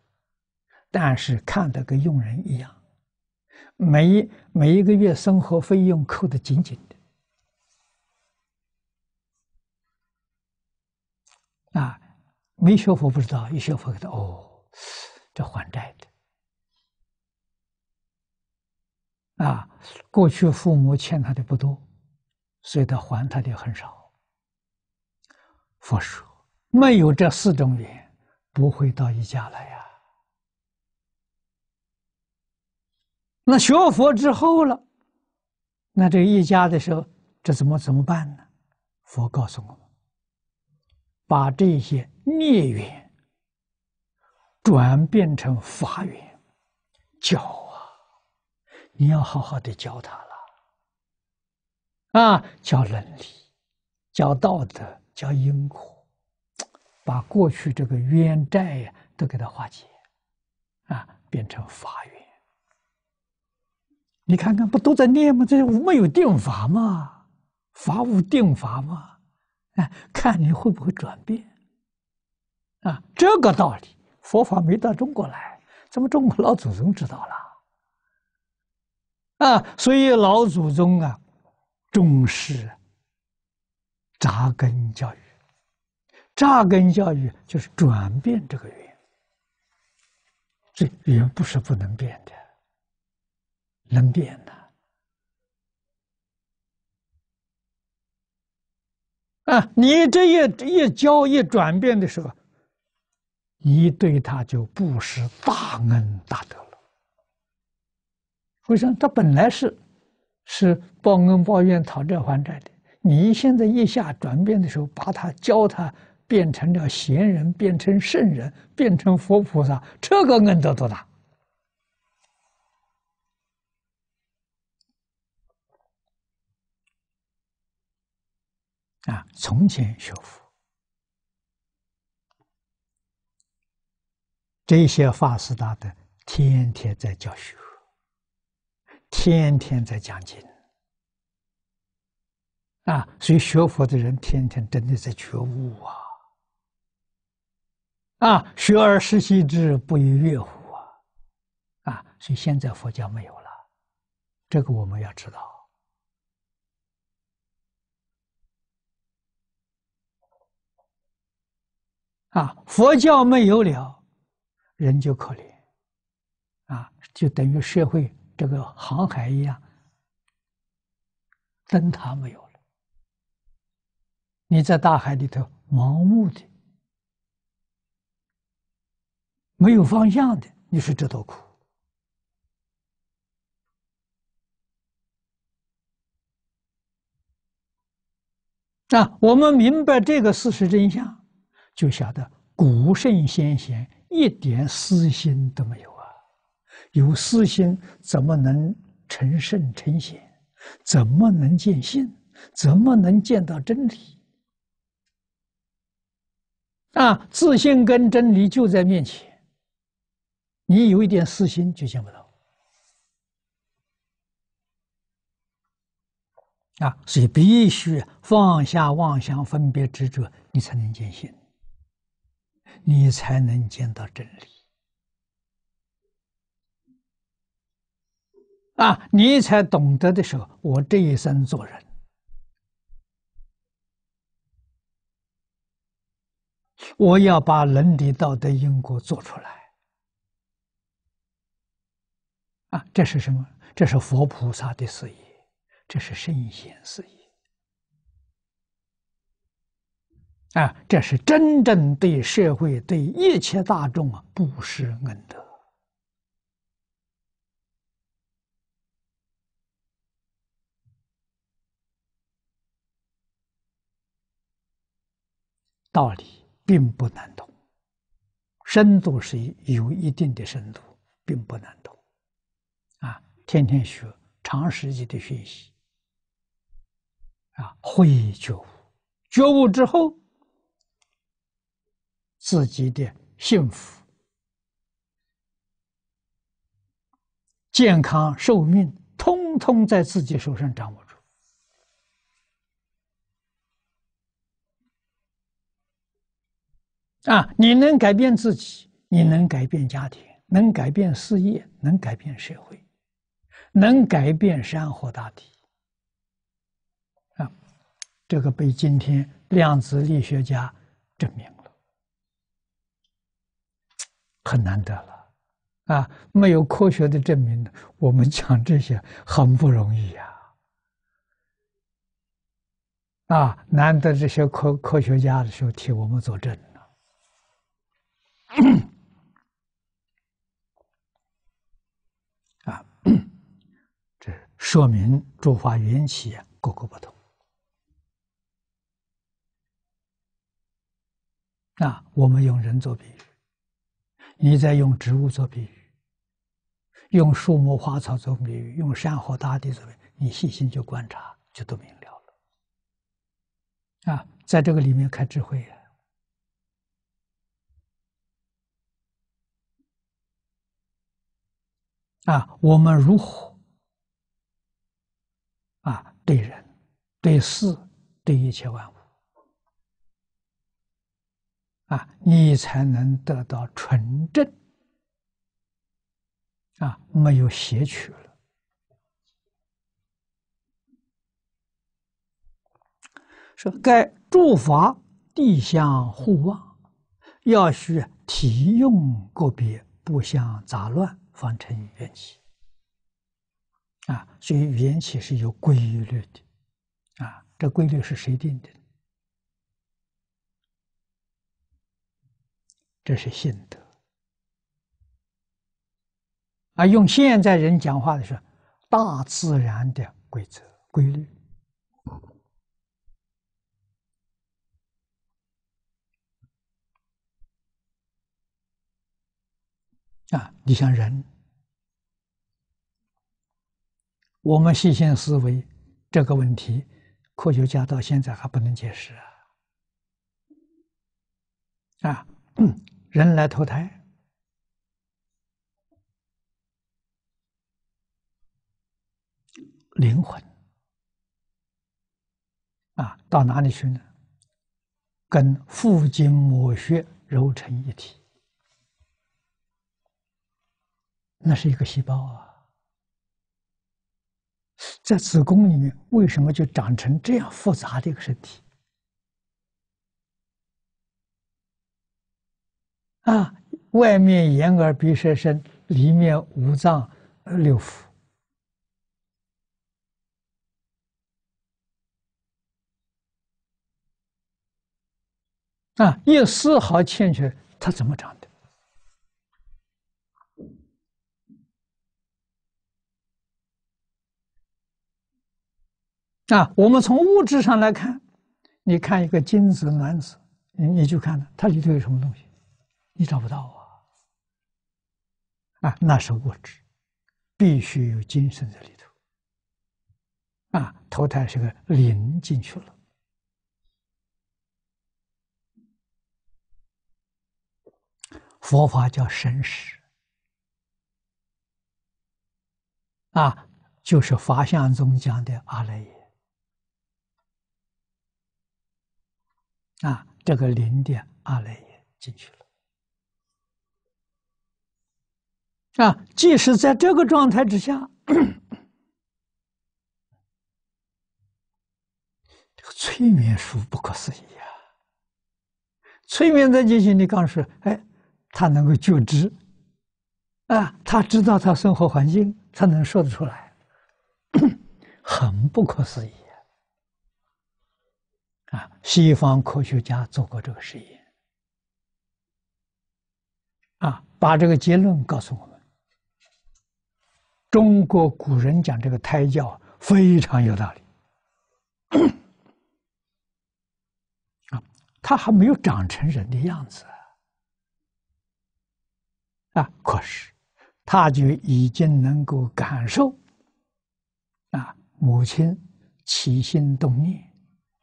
但是看的跟佣人一样，每每一个月生活费用扣的紧紧的。啊，没学佛不知道，一学佛给他哦，这还债的。啊，过去父母欠他的不多，所以他还他的很少。佛说。没有这四种缘，不会到一家来呀。那学佛之后了，那这一家的时候，这怎么怎么办呢？佛告诉我们，把这些孽缘转变成法缘，教啊，你要好好的教他了。啊，教伦理，教道德，教因果。把过去这个冤债呀，都给他化解，啊，变成法缘。你看看，不都在念吗？这没有定法吗？法无定法吗？哎，看你会不会转变，啊，这个道理，佛法没到中国来，怎么中国老祖宗知道了？啊，所以老祖宗啊，重视扎根教育。扎根教育就是转变这个缘，这缘不是不能变的，能变的。啊，你这一一教一转变的时候，你对他就不失大恩大德了。为什么？他本来是是报恩报怨讨债还债的，你现在一下转变的时候，把他教他。变成了贤人，变成圣人，变成佛菩萨，这个恩德多大！啊，从前学佛，这些法师大德天天在教学，天天在讲经，啊，所以学佛的人天天真的在觉悟啊。啊！学而时习之，不亦说乎？啊！所以现在佛教没有了，这个我们要知道。啊，佛教没有了，人就可怜，啊，就等于社会这个航海一样，灯塔没有了，你在大海里头盲目的。没有方向的，你是这道苦。啊，我们明白这个事实真相，就晓得古圣先贤一点私心都没有啊！有私心，怎么能成圣成贤？怎么能见性？怎么能见到真理？啊，自信跟真理就在面前。你有一点私心，就见不到啊！所以必须放下妄想、分别、执着，你才能见性，你才能见到真理啊！你才懂得的时候，我这一生做人，我要把伦理道德因果做出来。啊，这是什么？这是佛菩萨的事业，这是圣贤事业，啊，这是真正对社会、对一切大众啊，布施恩德。道理并不难懂，深度是有一定的深度，并不难懂。天天学，长时间的学习，啊，会觉悟，觉悟之后，自己的幸福、健康、寿命，通通在自己手上掌握住。啊，你能改变自己，你能改变家庭，能改变事业，能改变社会。能改变山河大地啊！这个被今天量子力学家证明了，很难得了啊！没有科学的证明，我们讲这些很不容易呀啊！难得这些科科学家的时候替我们作证呢。说明诸法缘起，各个不同。那我们用人做比喻，你在用植物做比喻，用树木花草做比喻，用山河大地作为，你细心去观察，就都明了了。啊，在这个里面开智慧呀！啊，我们如何？啊，对人，对事，对一切万物，啊，你才能得到纯正，啊，没有邪曲了。说该诸法地相互望，要需体用个别，不相杂乱，方成圆寂。啊，所以缘起是有规律的，啊，这规律是谁定的？这是心得。啊，用现在人讲话的是大自然的规则、规律。啊，你像人。我们西线思维这个问题，科学家到现在还不能解释啊！啊，人来投胎，灵魂啊，到哪里去呢？跟腹精膜血揉成一体，那是一个细胞啊。在子宫里面，为什么就长成这样复杂的一个身体？啊，外面眼耳鼻舌身，里面五脏六腑。啊，一丝毫欠缺，它怎么长？啊，我们从物质上来看，你看一个精子卵子，你你就看了它里头有什么东西，你找不到啊！啊，那是物质，必须有精神在里头。啊，投胎是个灵进去了，佛法叫神识，啊，就是法相中讲的阿赖耶。啊，这个零点二来也进去了。啊，即使在这个状态之下，这 个催眠术不可思议啊！催眠在进行，你刚说，哎，他能够觉知，啊，他知道他生活环境，他能说得出来，很不可思议。啊，西方科学家做过这个实验，啊，把这个结论告诉我们：中国古人讲这个胎教非常有道理。啊，他还没有长成人的样子，啊，可是他就已经能够感受，啊，母亲起心动念。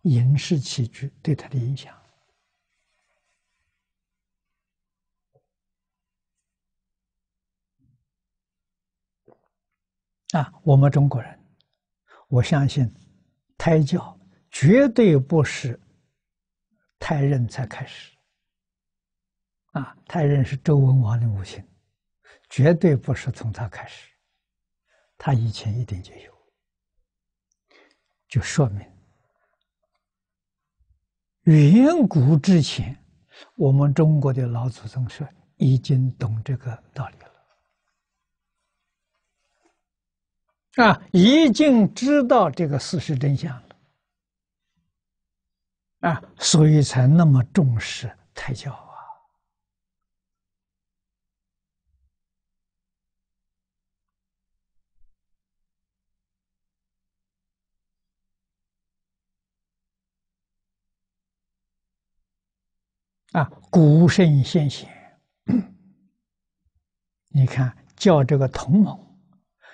饮食起居对他的影响啊！我们中国人，我相信胎教绝对不是胎任才开始啊！胎妊是周文王的母亲，绝对不是从他开始，他以前一定就有，就说明。远古之前，我们中国的老祖宗说已经懂这个道理了，啊，已经知道这个事实真相了，啊，所以才那么重视胎教。啊，孤身先贤，你看叫这个同盟，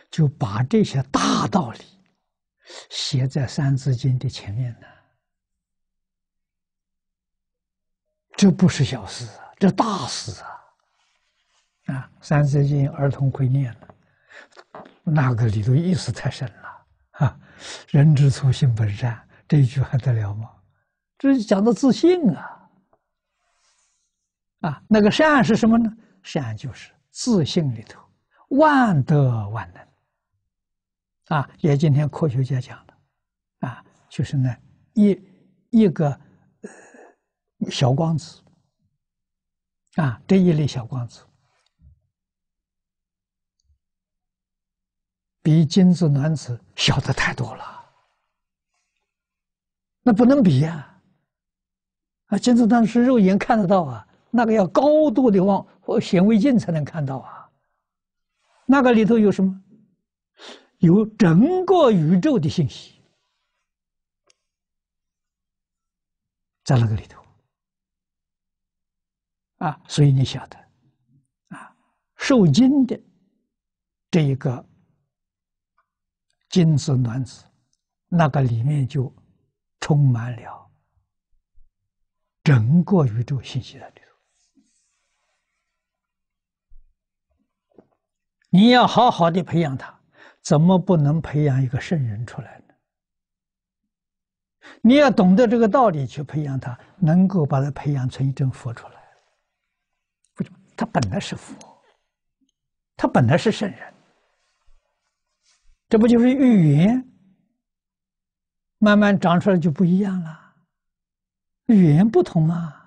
就把这些大道理写在《三字经》的前面呢。这不是小事啊，这大事啊！啊，《三字经》儿童会念了，那个里头意思太深了啊！“人之初，性本善”这一句还得了吗？这是讲的自信啊。啊，那个善是什么呢？善就是自信里头，万德万能。啊，也今天科学家讲的，啊，就是呢，一一个呃小光子，啊，这一粒小光子，比金子、卵子小的太多了，那不能比呀，啊，金子当时肉眼看得到啊。那个要高度的望显微镜才能看到啊！那个里头有什么？有整个宇宙的信息，在那个里头啊！所以你晓得啊，受精的这一个精子卵子，那个里面就充满了整个宇宙信息的。你要好好的培养他，怎么不能培养一个圣人出来呢？你要懂得这个道理去培养他，能够把他培养成一尊佛出来。不，他本来是佛，他本来是圣人，这不就是玉言？慢慢长出来就不一样了，语言不同啊。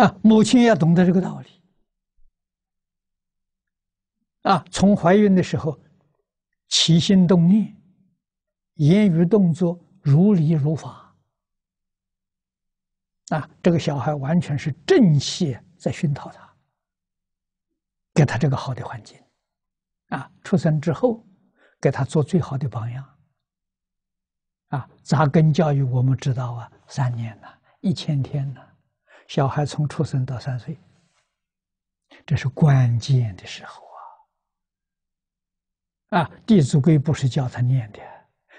啊，母亲要懂得这个道理。啊，从怀孕的时候，起心动念、言语、动作如理如法。啊，这个小孩完全是正气在熏陶他，给他这个好的环境。啊，出生之后，给他做最好的榜样。啊，扎根教育，我们知道啊，三年了，一千天了。小孩从出生到三岁，这是关键的时候啊！啊，《弟子规》不是教他念的，《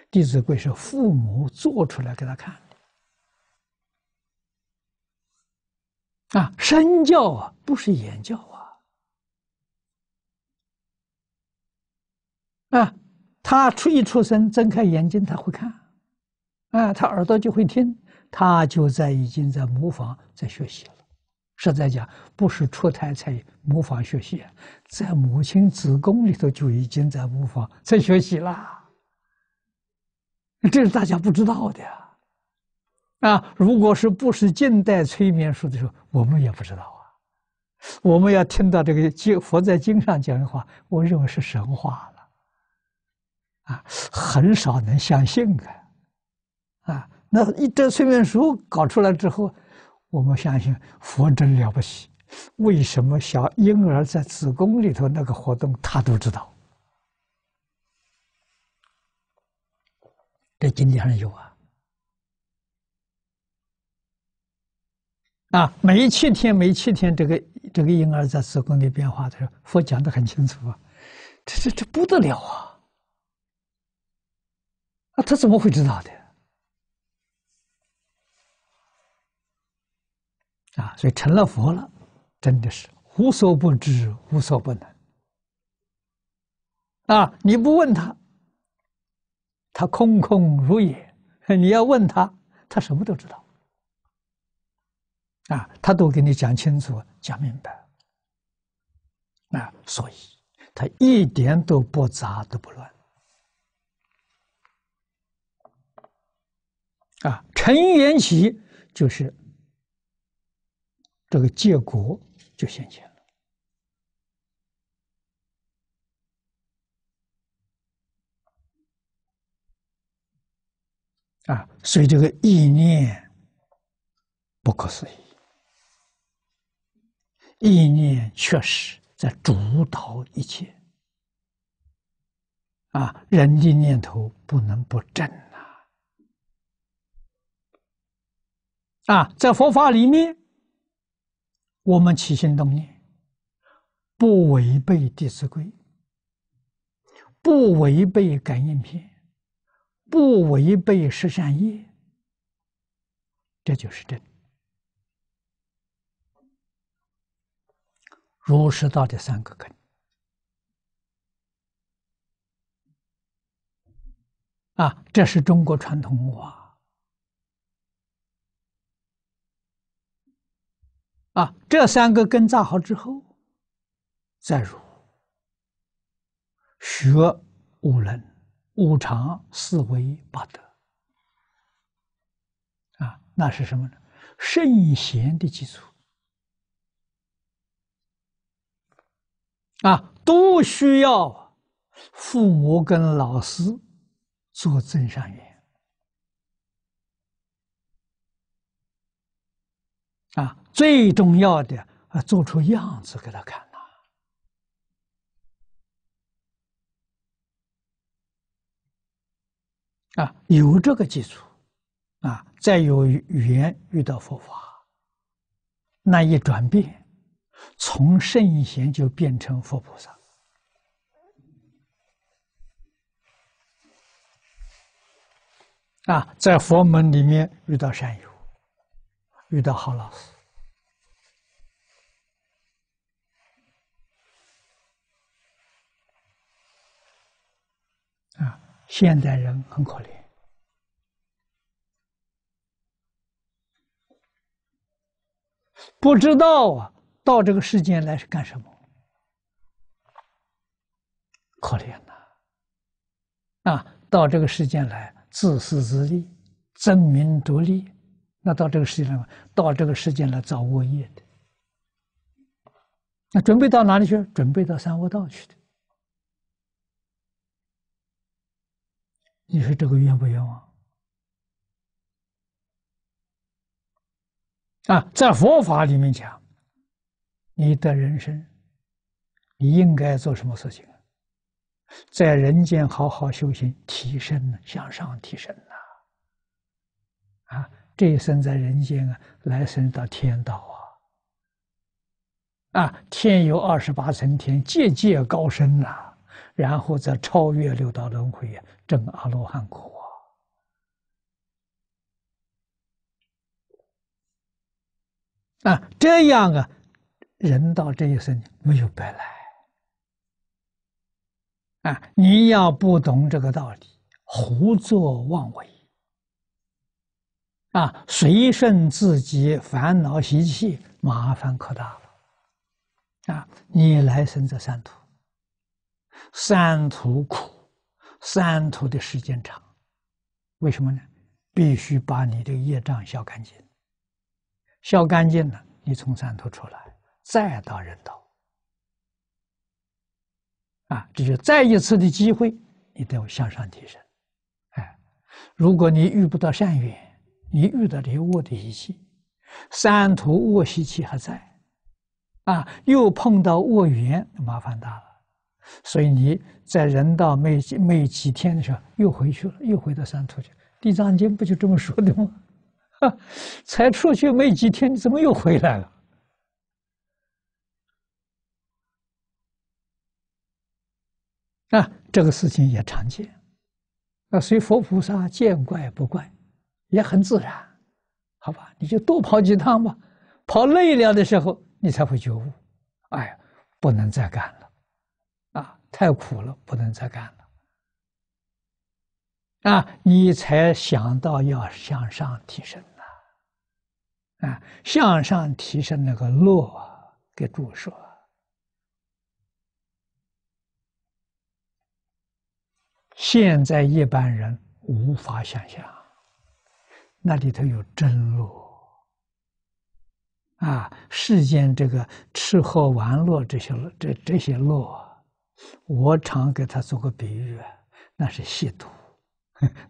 弟子规》是父母做出来给他看的。啊，身教啊，不是言教啊！啊，他出一出生，睁开眼睛他会看，啊，他耳朵就会听。他就在已经在模仿，在学习了。实在讲，不是出胎才模仿学习在母亲子宫里头就已经在模仿在学习啦。这是大家不知道的啊。如果是不是近代催眠术的时候，我们也不知道啊。我们要听到这个经佛在经上讲的话，我认为是神话了，啊，很少能相信的，啊。那一张催眠书搞出来之后，我们相信佛真了不起。为什么小婴儿在子宫里头那个活动，他都知道？这经典上有啊。啊，每七天，每七天，这个这个婴儿在子宫里变化的时候，佛讲的很清楚啊。这这这不得了啊！啊，他怎么会知道的？啊，所以成了佛了，真的是无所不知、无所不能。啊，你不问他，他空空如也；你要问他，他什么都知道。啊，他都给你讲清楚、讲明白。啊，所以他一点都不杂、都不乱。啊，陈元奇就是。这个结果就显现了啊！所以这个意念不可思议，意念确实在主导一切啊！人的念头不能不正呐啊！在佛法里面。我们起心动念，不违背《弟子规》，不违背《感应篇》，不违背《十善业》，这就是真。儒释道的三个根。啊，这是中国传统文化。啊，这三个根扎好之后，再如学五能、五常、四维、八德。啊，那是什么呢？圣贤的基础。啊，都需要父母跟老师做正善缘。啊，最重要的啊，做出样子给他看呐！啊，有这个基础，啊，再有语言遇到佛法，那一转变，从圣贤就变成佛菩萨。啊，在佛门里面遇到善友。遇到好老师啊！现代人很可怜，不知道啊，到这个世间来是干什么？可怜呐！啊，到这个世间来，自私自利，争名夺利。那到这个世界上，到这个世间来造恶业的，那准备到哪里去？准备到三恶道去的。你说这个冤不冤枉？啊，在佛法里面讲，你的人生，你应该做什么事情啊？在人间好好修行，提升向上提升呐，啊。这一生在人间啊，来生到天道啊，啊，天有二十八层天，界界高升呐，然后再超越六道轮回，证阿罗汉果啊。这样啊，人到这一生没有白来。啊，你要不懂这个道理，胡作妄为。啊，随顺自己烦恼习气，麻烦可大了！啊，你来生这三途，三途苦，三途的时间长，为什么呢？必须把你的业障消干净，消干净了，你从三途出来，再到人道，啊，这就再一次的机会，你得向上提升，哎，如果你遇不到善缘。你遇到这些卧底习气，三途卧习气还在，啊，又碰到卧缘，麻烦大了。所以你在人道没几没几天的时候，又回去了，又回到三途去了。《地藏经》不就这么说的吗？啊、才出去没几天，你怎么又回来了？啊，这个事情也常见，啊，所以佛菩萨见怪不怪。也很自然，好吧？你就多跑几趟吧，跑累了的时候，你才会觉悟，哎，不能再干了，啊，太苦了，不能再干了，啊，你才想到要向上提升呐，啊，向上提升那个落给注射，现在一般人无法想象。那里头有真路啊！世间这个吃喝玩乐这些这这些路，我常给他做个比喻，那是吸毒，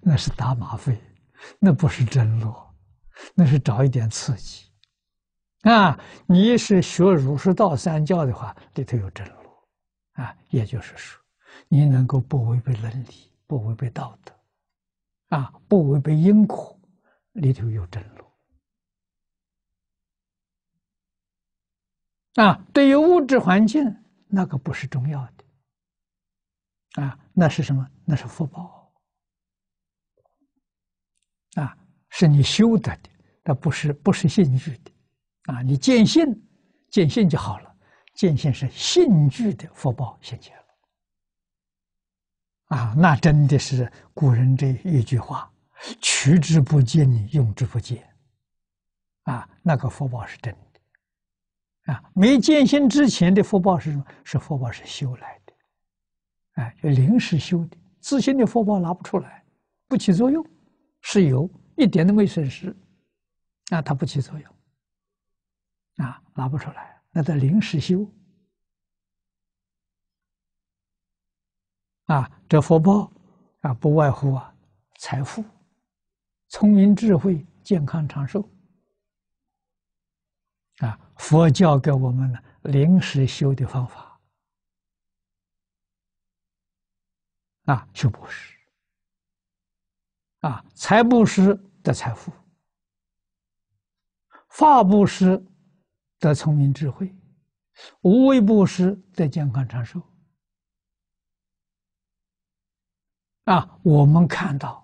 那是打马费，那不是真路，那是找一点刺激啊！你是学儒释道三教的话，里头有真路啊，也就是说，你能够不违背伦理，不违背道德，啊，不违背因果。里头有真路啊！对于物质环境，那个不是重要的啊！那是什么？那是福报啊！是你修得的，那不是不是信具的啊！你见性，见性就好了。见性是信具的福报现前了啊！那真的是古人这一句话。取之不尽，用之不竭，啊，那个福报是真的，啊，没见心之前的福报是什么？是福报是修来的，啊，就临时修的，自性的福报拿不出来，不起作用，是有一点都没损失，啊，它不起作用，啊，拿不出来，那叫临时修，啊，这福报啊，不外乎啊，财富。聪明智慧、健康长寿，啊！佛教给我们临时修的方法，啊，修布施，啊，财布施得财富，法布施得聪明智慧，无为布施得健康长寿，啊，我们看到。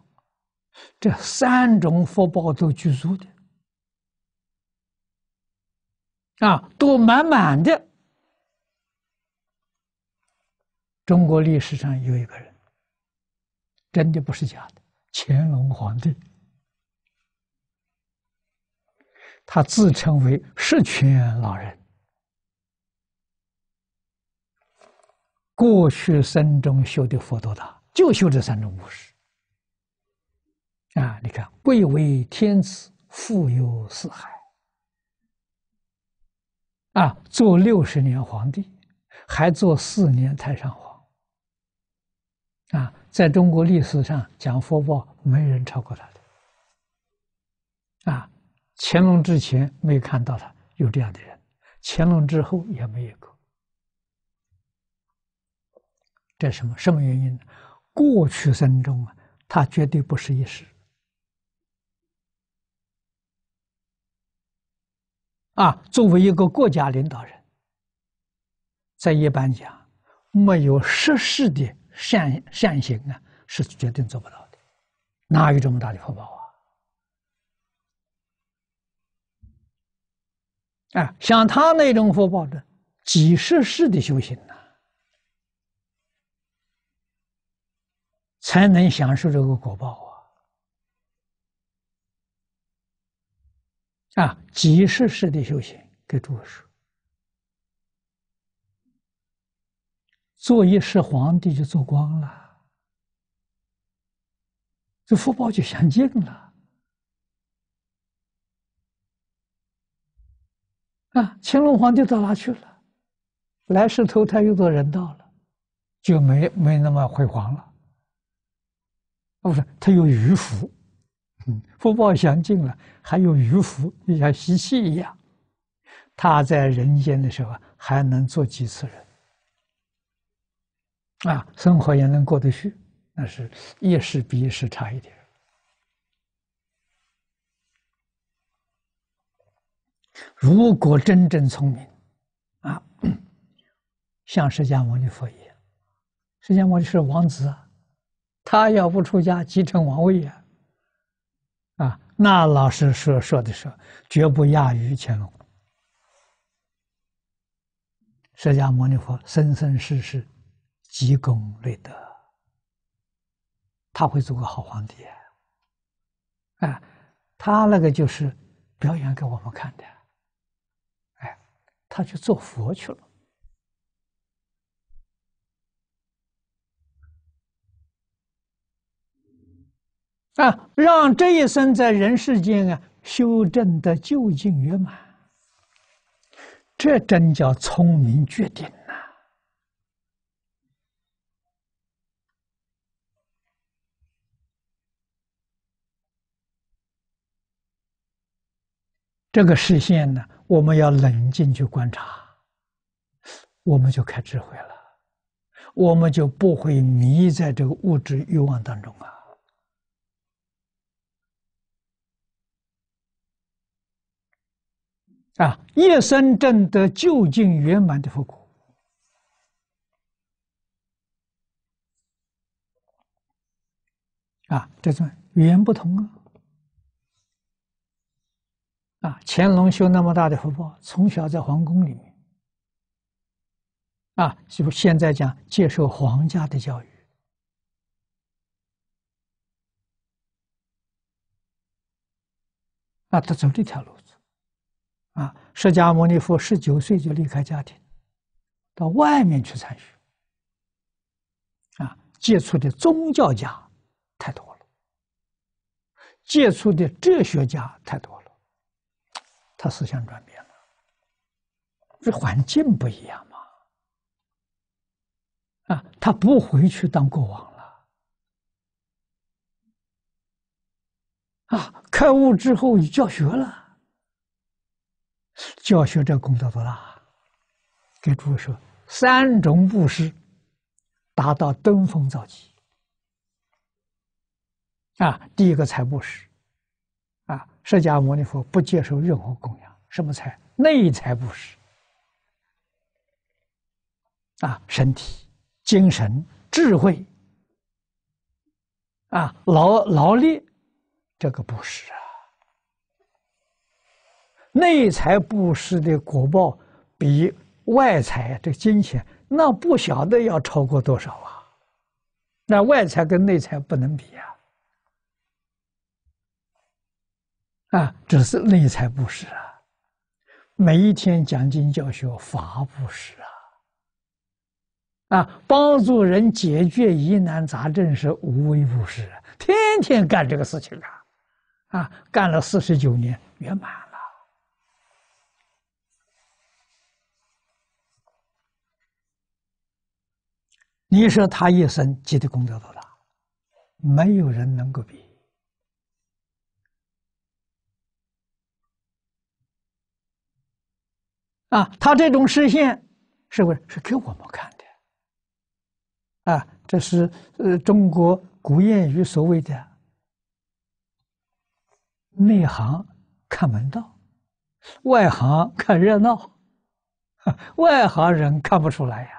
这三种福报都具足的啊，都满满的。中国历史上有一个人，真的不是假的，乾隆皇帝，他自称为十全老人。过去生中修的福多大，就修这三种福事。啊！你看，贵为天子，富有四海。啊，做六十年皇帝，还做四年太上皇。啊，在中国历史上讲佛报，没人超过他的。啊，乾隆之前没看到他有这样的人，乾隆之后也没有过。这什么？什么原因呢？过去生中啊，他绝对不是一时。啊，作为一个国家领导人，在一般讲，没有实事的善善行啊，是绝对做不到的，哪有这么大的福报啊？啊，像他那种福报的，几十世的修行呢？才能享受这个果报。啊，几十世的修行，给诸位说，做一世皇帝就做光了，这福报就享尽了。啊，乾隆皇帝到哪去了？来世投胎又做人道了，就没没那么辉煌了。不是，他有余福。嗯，福报享尽了，还有余福，像吸气一样。他在人间的时候啊，还能做几次人，啊，生活也能过得去，那是一世比一世差一点。如果真正聪明，啊，像释迦牟尼佛一样，释迦牟尼是王子，他要不出家，继承王位啊。啊，那老师说说的说，绝不亚于乾隆。释迦牟尼佛生生世世积功累德，他会做个好皇帝啊！哎，他那个就是表演给我们看的，哎，他去做佛去了。啊，让这一生在人世间啊修正的究竟圆满，这真叫聪明绝顶呐！这个视线呢，我们要冷静去观察，我们就开智慧了，我们就不会迷在这个物质欲望当中啊。啊！一生证得究竟圆满的复果。啊，这种语言不同啊！啊，乾隆修那么大的福报，从小在皇宫里面，啊，就现在讲接受皇家的教育，啊，他走这条路。啊，释迦牟尼佛十九岁就离开家庭，到外面去参学。啊，接触的宗教家太多了，接触的哲学家太多了，他思想转变了。这环境不一样嘛？啊，他不回去当国王了，啊，开悟之后就教学了。教学这工作多大？给诸位说，三种布施达到登峰造极啊！第一个财布施啊，释迦牟尼佛不接受任何供养，什么财？内财布施啊，身体、精神、智慧啊，劳劳力这个布施啊。内财布施的果报，比外财这金钱那不晓得要超过多少啊！那外财跟内财不能比呀。啊，这是内财布施啊！每一天讲经教学法布施啊，啊，帮助人解决疑难杂症是无为布施天天干这个事情啊，啊，干了四十九年圆满。你说他一生积的工作多大？没有人能够比啊！他这种视线，是不是是给我们看的？啊，这是呃，中国古谚语所谓的“内行看门道，外行看热闹”，外行人看不出来呀。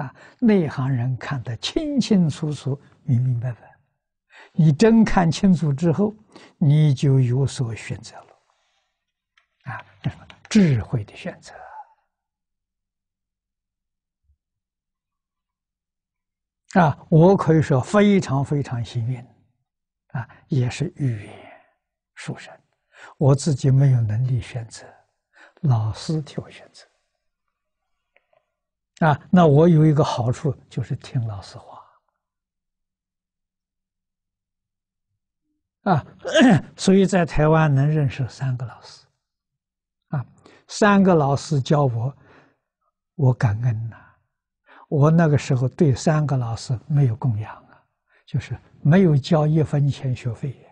啊，内行人看得清清楚楚，明明白白。你真看清楚之后，你就有所选择了。啊，智慧的选择。啊，我可以说非常非常幸运。啊，也是语言书生，我自己没有能力选择，老师替我选择。啊，那我有一个好处就是听老师话，啊，所以在台湾能认识三个老师，啊，三个老师教我，我感恩呐，我那个时候对三个老师没有供养啊，就是没有交一分钱学费。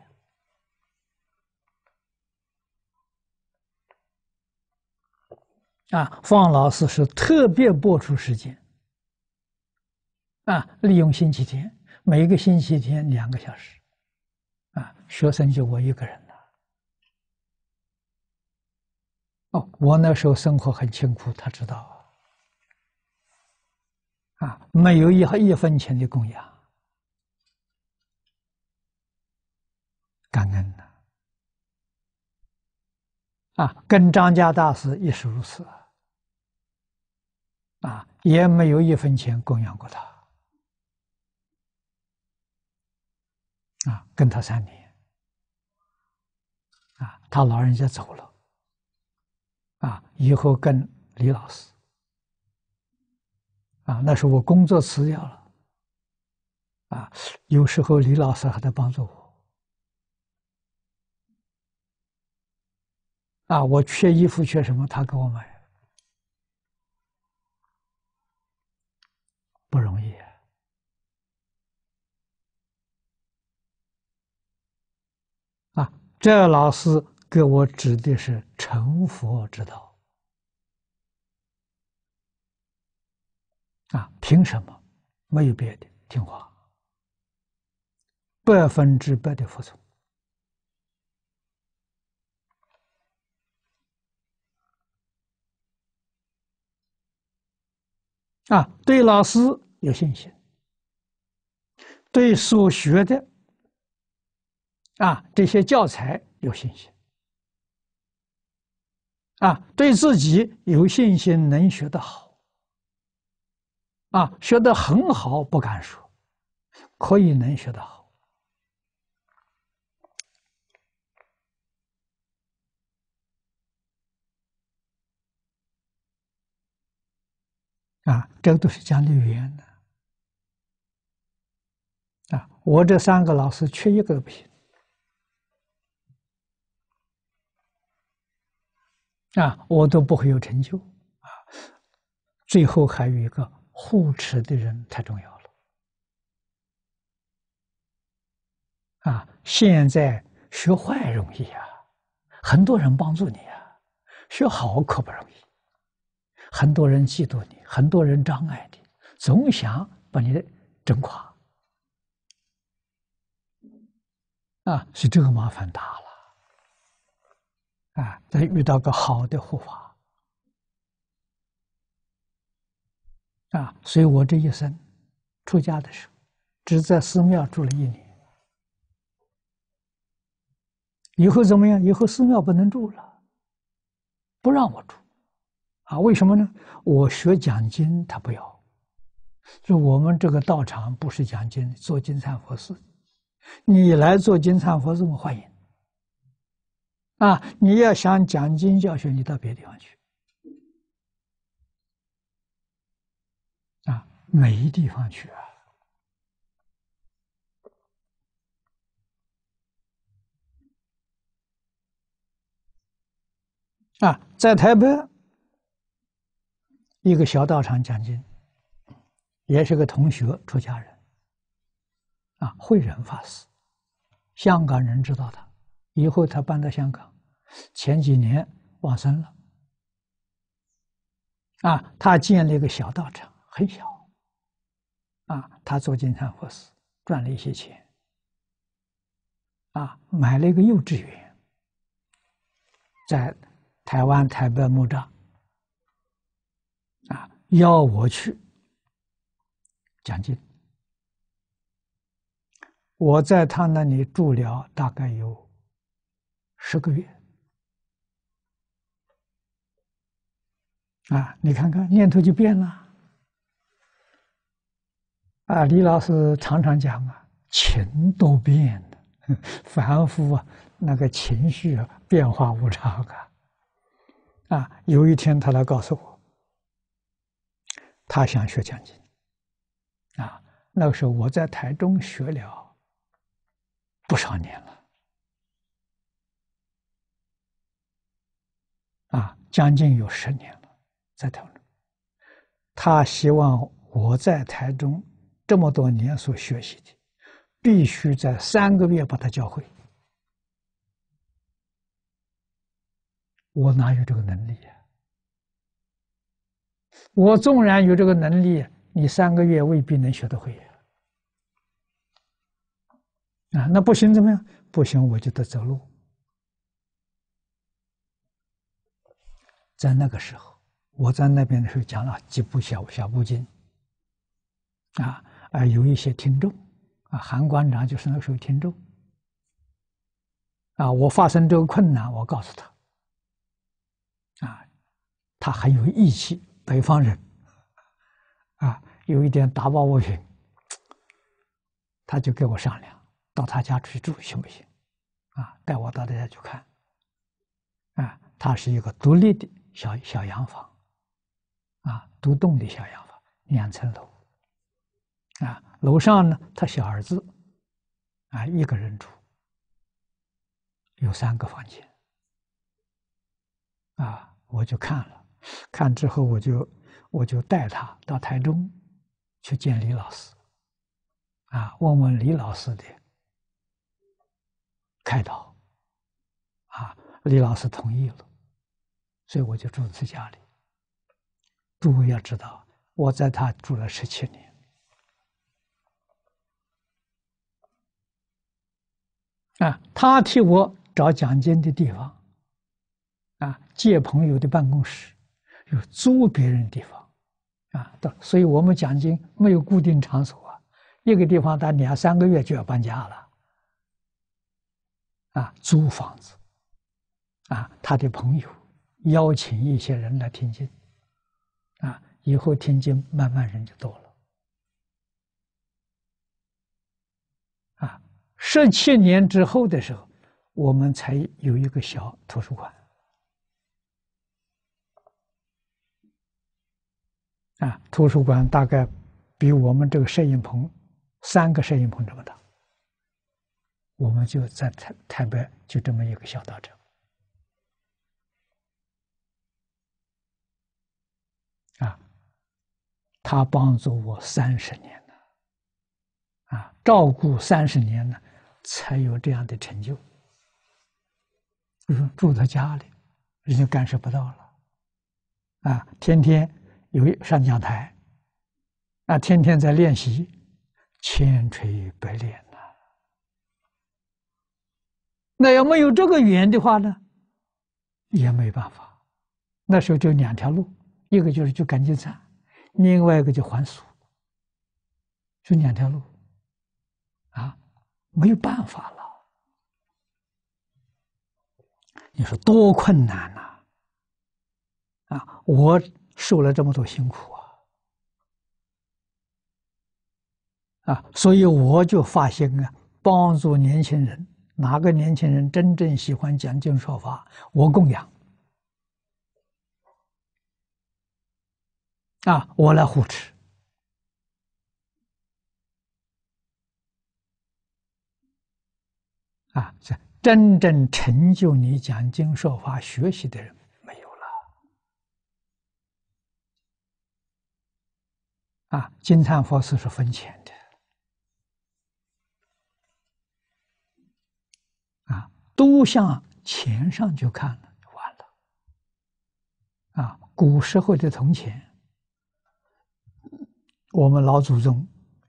啊，方老师是特别播出时间，啊，利用星期天，每个星期天两个小时，啊，学生就我一个人了。哦，我那时候生活很清苦，他知道，啊，没有一一分钱的供养，感恩呐，啊，跟张家大师亦是如此。啊，也没有一分钱供养过他。啊，跟他三年，啊，他老人家走了，啊，以后跟李老师，啊，那时候我工作辞掉了，啊，有时候李老师还在帮助我，啊，我缺衣服缺什么，他给我买。不容易啊！这老师给我指的是成佛之道啊！凭什么？没有别的，听话，百分之百的服从。啊，对老师有信心，对所学的啊这些教材有信心，啊，对自己有信心能学得好，啊，学得很好不敢说，可以能学得好。啊，这个都是讲的语言的啊！我这三个老师缺一个都不行啊，我都不会有成就啊。最后还有一个护持的人太重要了啊！现在学坏容易啊，很多人帮助你啊，学好可不容易。很多人嫉妒你，很多人障碍你，总想把你整垮啊！是这个麻烦大了啊！再遇到个好的护法啊！所以我这一生出家的时候，只在寺庙住了一年。以后怎么样？以后寺庙不能住了，不让我住。啊，为什么呢？我学讲经，他不要。就我们这个道场不是讲经，做金灿佛寺，你来做金灿佛寺，我欢迎。啊，你要想讲经教学，你到别的地方去。啊，没地方去啊。啊，在台北。一个小道场讲经，也是个同学出家人，啊，慧仁法师，香港人知道他，以后他搬到香港，前几年往生了。啊，他建立个小道场，很小，啊，他做金山佛寺，赚了一些钱，啊，买了一个幼稚园，在台湾台北木栅。要我去讲经，我在他那里住了大概有十个月。啊，你看看念头就变了。啊，李老师常常讲啊，情都变了，凡夫啊，那个情绪啊，变化无常啊。啊，有一天他来告诉我。他想学讲经。啊，那个时候我在台中学了不少年了，啊，将近有十年了，在台中。他希望我在台中这么多年所学习的，必须在三个月把他教会。我哪有这个能力呀？我纵然有这个能力，你三个月未必能学得会。啊，那不行，怎么样？不行，我就得走路。在那个时候，我在那边的时候讲了几部小小部经。啊啊，有一些听众，啊，韩馆长就是那时候听众。啊，我发生这个困难，我告诉他，啊，他很有义气。北方人，啊，有一点大包物品，他就跟我商量，到他家去住行不行？啊，带我到他家去看。啊，他是一个独立的小小洋房，啊，独栋的小洋房，两层楼。啊，楼上呢，他小儿子，啊，一个人住，有三个房间。啊，我就看了。看之后，我就我就带他到台中，去见李老师，啊，问问李老师的开导，啊，李老师同意了，所以我就住在家里。诸位要知道，我在他住了十七年。啊，他替我找奖金的地方，啊，借朋友的办公室。有租别人地方，啊，到所以我们讲经没有固定场所啊，一个地方待两三个月就要搬家了，啊，租房子，啊，他的朋友邀请一些人来听经，啊，以后听经慢慢人就多了，啊，十七年之后的时候，我们才有一个小图书馆。啊，图书馆大概比我们这个摄影棚三个摄影棚这么大，我们就在台台北就这么一个小道场。啊，他帮助我三十年了，啊，照顾三十年了，才有这样的成就。就是住在家里，人家感受不到了，啊，天天。有上讲台，啊，天天在练习，千锤百炼呐。那要没有这个缘的话呢，也没办法。那时候就两条路，一个就是去赶紧藏，另外一个就还俗，就两条路，啊，没有办法了。你说多困难呐！啊，我。受了这么多辛苦啊！啊，所以我就发心啊，帮助年轻人。哪个年轻人真正喜欢讲经说法，我供养。啊，我来护持。啊，是真正成就你讲经说法、学习的人。啊，金灿佛寺是分钱的，啊，都向钱上就看了，完了。啊，古时候的铜钱，我们老祖宗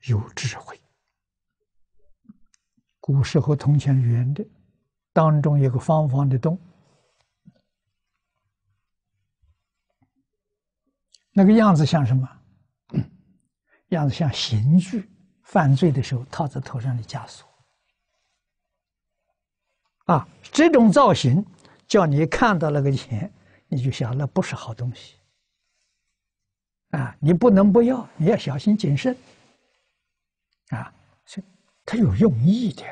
有智慧，古时候铜钱圆的，当中有个方方的洞，那个样子像什么？样子像刑具，犯罪的时候套在头上的枷锁。啊，这种造型叫你看到那个钱，你就想那不是好东西。啊，你不能不要，你要小心谨慎。啊，所以他有用意的。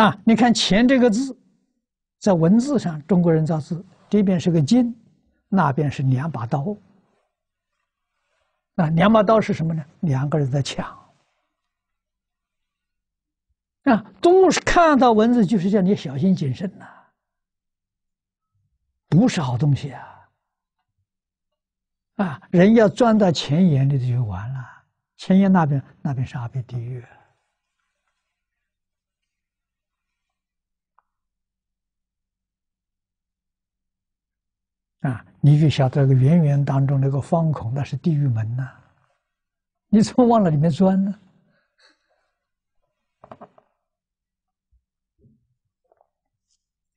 啊，你看“钱”这个字，在文字上，中国人造字，这边是个金，那边是两把刀。啊，两把刀是什么呢？两个人在抢。啊，都是看到文字就是叫你小心谨慎呐，不是好东西啊。啊，人要钻到钱眼里就完了，前沿那边那边是阿鼻地狱。啊，你就晓得那个圆圆当中那个方孔，那是地狱门呐！你怎么往那里面钻呢？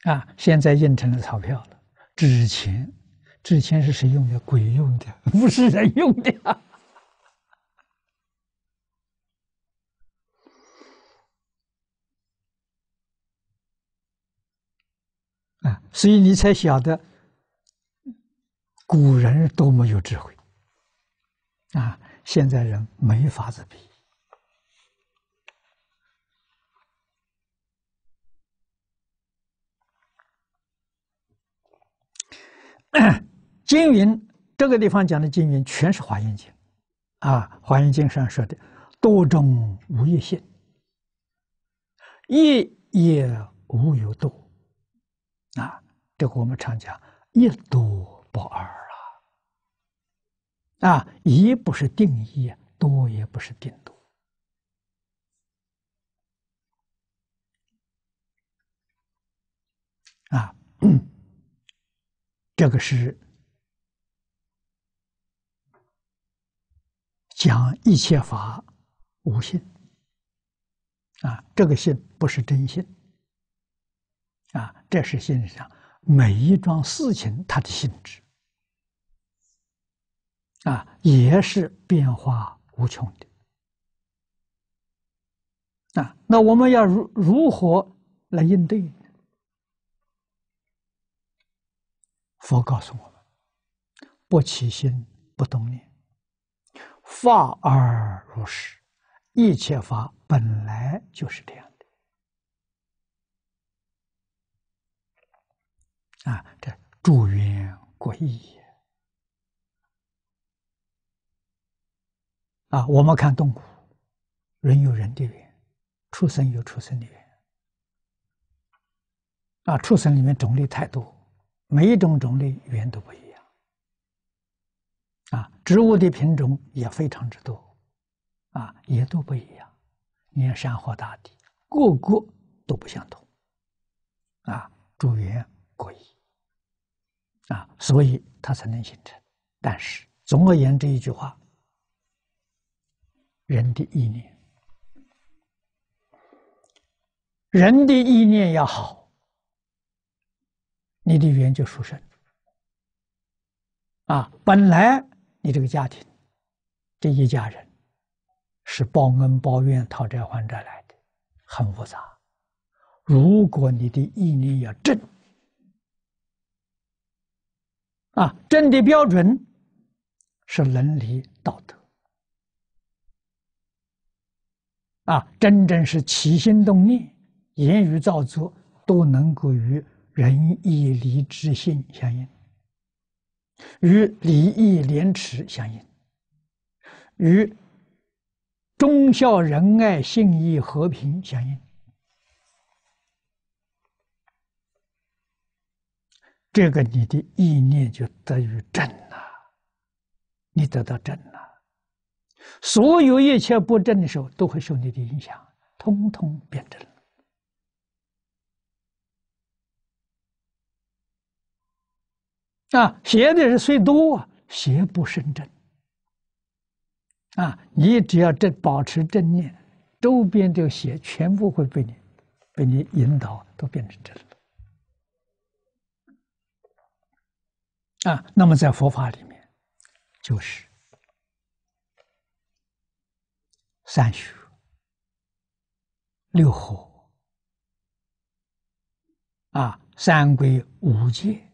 啊，现在印成了钞票了，纸钱，纸钱是谁用的？鬼用的，不是人用的。啊，所以你才晓得。古人多么有智慧啊！现在人没法子比。金云这个地方讲的金云，全是华严经啊，华严经上说的“多中无一现，一也无有多”，啊，这个我们常讲“一多不二”。啊，一不是定义，多也不是定夺。啊，这个是讲一切法无性。啊，这个性不是真性。啊，这是信上每一桩事情它的性质。啊，也是变化无穷的。啊，那我们要如如何来应对呢？佛告诉我们：不起心，不动念，法而如是。一切法本来就是这样的。啊，这祝云过意也。啊，我们看动物，人有人的缘，畜生有畜生的缘。啊，畜生里面种类太多，每一种种类原都不一样。啊，植物的品种也非常之多，啊，也都不一样。你看山河大地，个个都不相同。啊，诸原各异。啊，所以它才能形成。但是，总而言之一句话。人的意念，人的意念要好，你的缘就殊胜啊！本来你这个家庭这一家人是报恩、报怨、讨债、还债来的，很复杂。如果你的意念要正啊，正的标准是伦理、道德。啊，真正是起心动念、言语造作，都能够与仁义礼智信相应，与礼义廉耻相应，与忠孝仁爱信义和平相应。这个你的意念就得于正了，你得到正。所有一切不正的时候，都会受你的影响，通通变正了。啊，邪的人虽多，邪不胜正。啊，你只要正，保持正念，周边的邪全部会被你，被你引导，都变成正了。啊，那么在佛法里面，就是。三学、六和，啊，三归五戒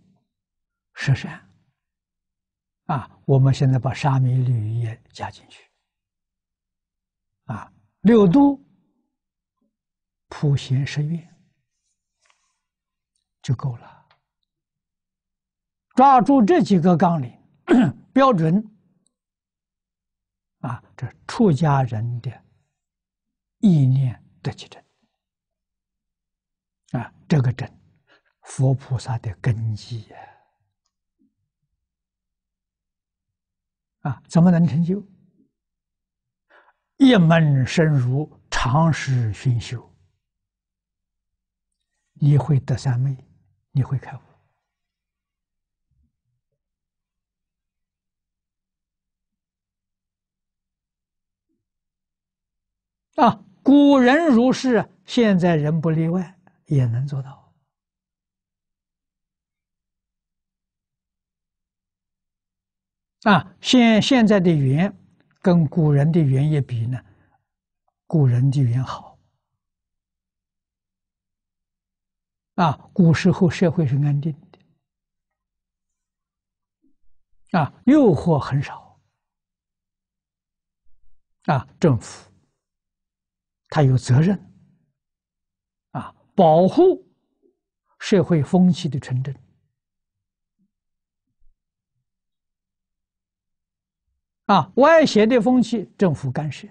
十善，啊，我们现在把沙弥律仪也加进去，啊，六度、普贤十愿就够了，抓住这几个纲领 标准。啊，这出家人的意念得其真啊，这个真佛菩萨的根基呀！啊，怎么能成就？一门深入，长时熏修，你会得三昧，你会开悟。啊，古人如是，现在人不例外，也能做到。啊，现现在的缘跟古人的缘一比呢，古人的缘好。啊，古时候社会是安定的，啊，诱惑很少，啊，政府。他有责任啊，保护社会风气的纯正啊，歪邪的风气，政府干涉。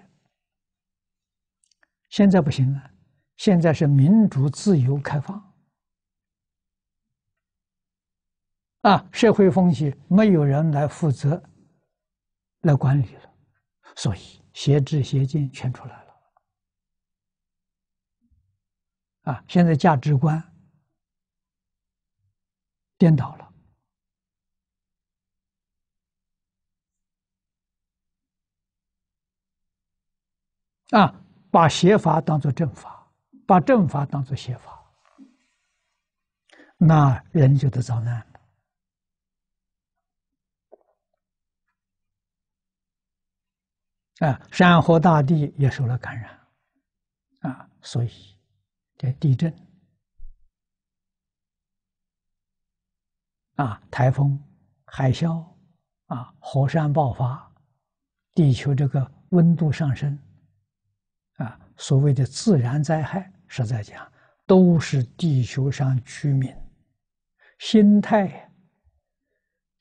现在不行了，现在是民主、自由、开放啊，社会风气没有人来负责来管理了，所以邪知邪见全出来了。啊，现在价值观颠倒了，啊，把邪法当做正法，把正法当做邪法，那人就得遭难了。啊，山河大地也受了感染，啊，所以。这地震啊，台风、海啸啊，火山爆发，地球这个温度上升啊，所谓的自然灾害，实在讲，都是地球上居民心态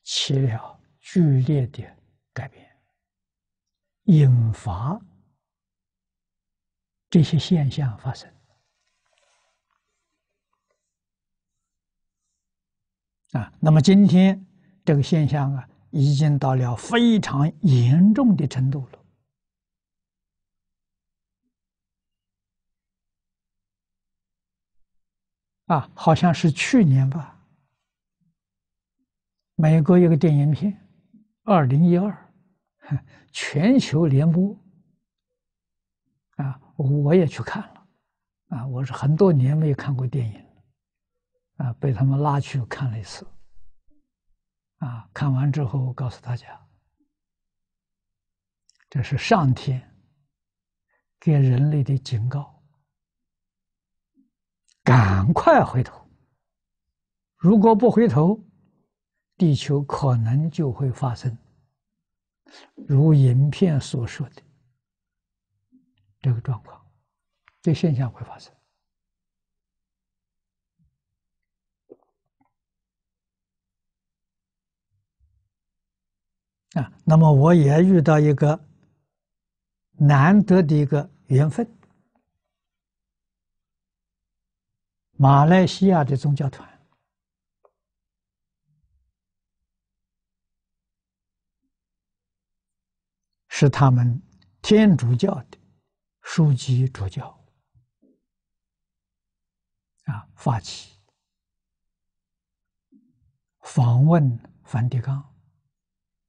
起了剧烈的改变，引发这些现象发生。啊，那么今天这个现象啊，已经到了非常严重的程度了。啊，好像是去年吧，美国一个电影片，《二零一二》，全球联播。啊，我也去看了，啊，我是很多年没有看过电影。啊，被他们拉去看了一次。啊，看完之后告诉大家，这是上天给人类的警告，赶快回头。如果不回头，地球可能就会发生如影片所说的这个状况，这现象会发生。啊，那么我也遇到一个难得的一个缘分，马来西亚的宗教团是他们天主教的书籍主教啊发起访问梵蒂冈。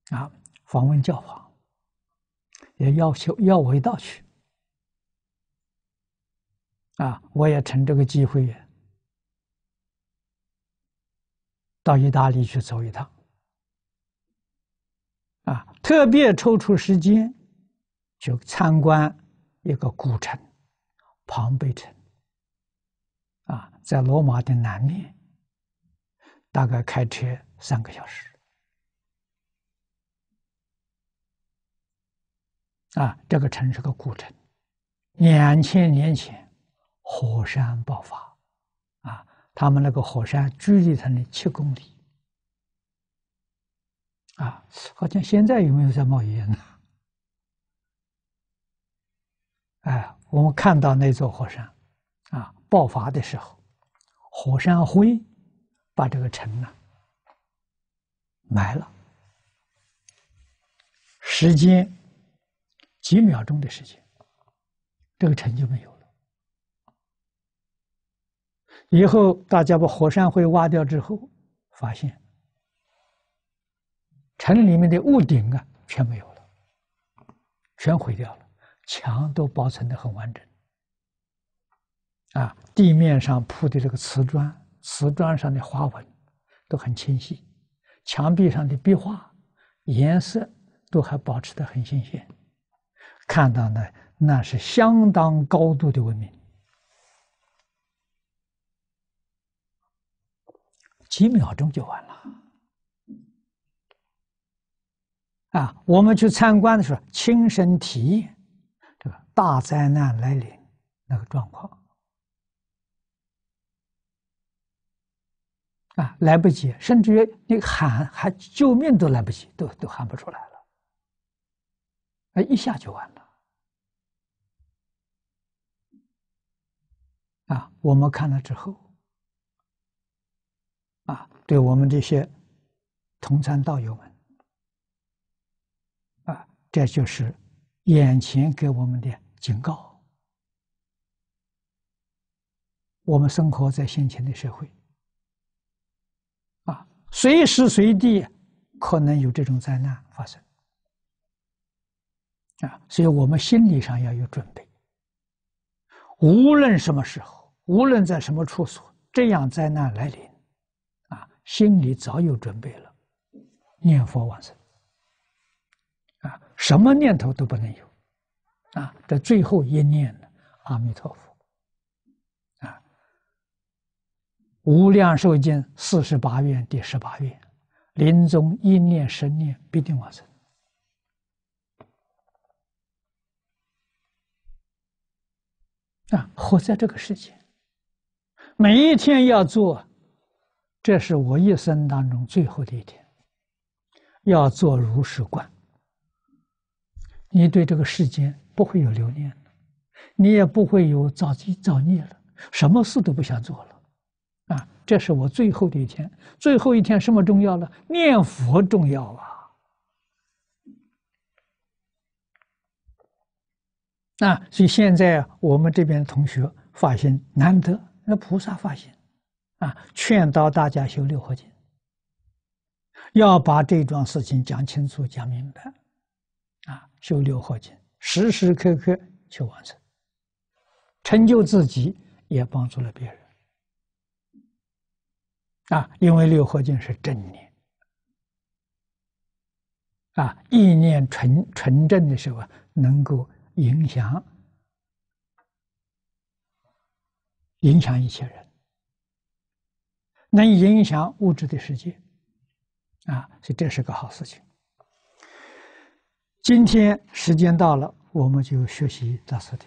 啊，访问教皇，也要求要我一道去。啊，我也趁这个机会，到意大利去走一趟。啊，特别抽出时间去参观一个古城庞贝城。啊，在罗马的南面，大概开车三个小时。啊，这个城是个古城，两千年前火山爆发，啊，他们那个火山距离他们七公里，啊，好像现在有没有在冒烟呢？哎，我们看到那座火山，啊，爆发的时候，火山灰把这个城呢埋了，时间。几秒钟的时间，这个城就没有了。以后大家把火山灰挖掉之后，发现城里面的屋顶啊全没有了，全毁掉了。墙都保存的很完整，啊，地面上铺的这个瓷砖，瓷砖上的花纹都很清晰，墙壁上的壁画颜色都还保持的很新鲜。看到的那是相当高度的文明，几秒钟就完了啊！我们去参观的时候，亲身体验这个大灾难来临那个状况啊，来不及，甚至于你喊还救命都来不及，都都喊不出来了，啊，一下就完了。啊，我们看了之后，啊，对我们这些同参道友们，啊，这就是眼前给我们的警告。我们生活在先前的社会，啊，随时随地可能有这种灾难发生，啊，所以我们心理上要有准备，无论什么时候。无论在什么处所，这样灾难来临，啊，心里早有准备了，念佛往生，啊，什么念头都不能有，啊，这最后一念呢，阿弥陀佛，啊，无量寿经四十八愿第十八愿，临终一念生念必定往生，啊，活在这个世界。每一天要做，这是我一生当中最后的一天。要做如是观，你对这个世间不会有留念了，你也不会有造机造孽了，什么事都不想做了，啊，这是我最后的一天。最后一天什么重要了？念佛重要啊！那所以现在我们这边同学发现难得。那菩萨发心，啊，劝导大家修六合经。要把这桩事情讲清楚、讲明白，啊，修六合金，时时刻刻去完成，成就自己，也帮助了别人，啊，因为六合经是正念，啊，意念纯纯正的时候，啊，能够影响。影响一些人，能影响物质的世界，啊，所以这是个好事情。今天时间到了，我们就学习到此地。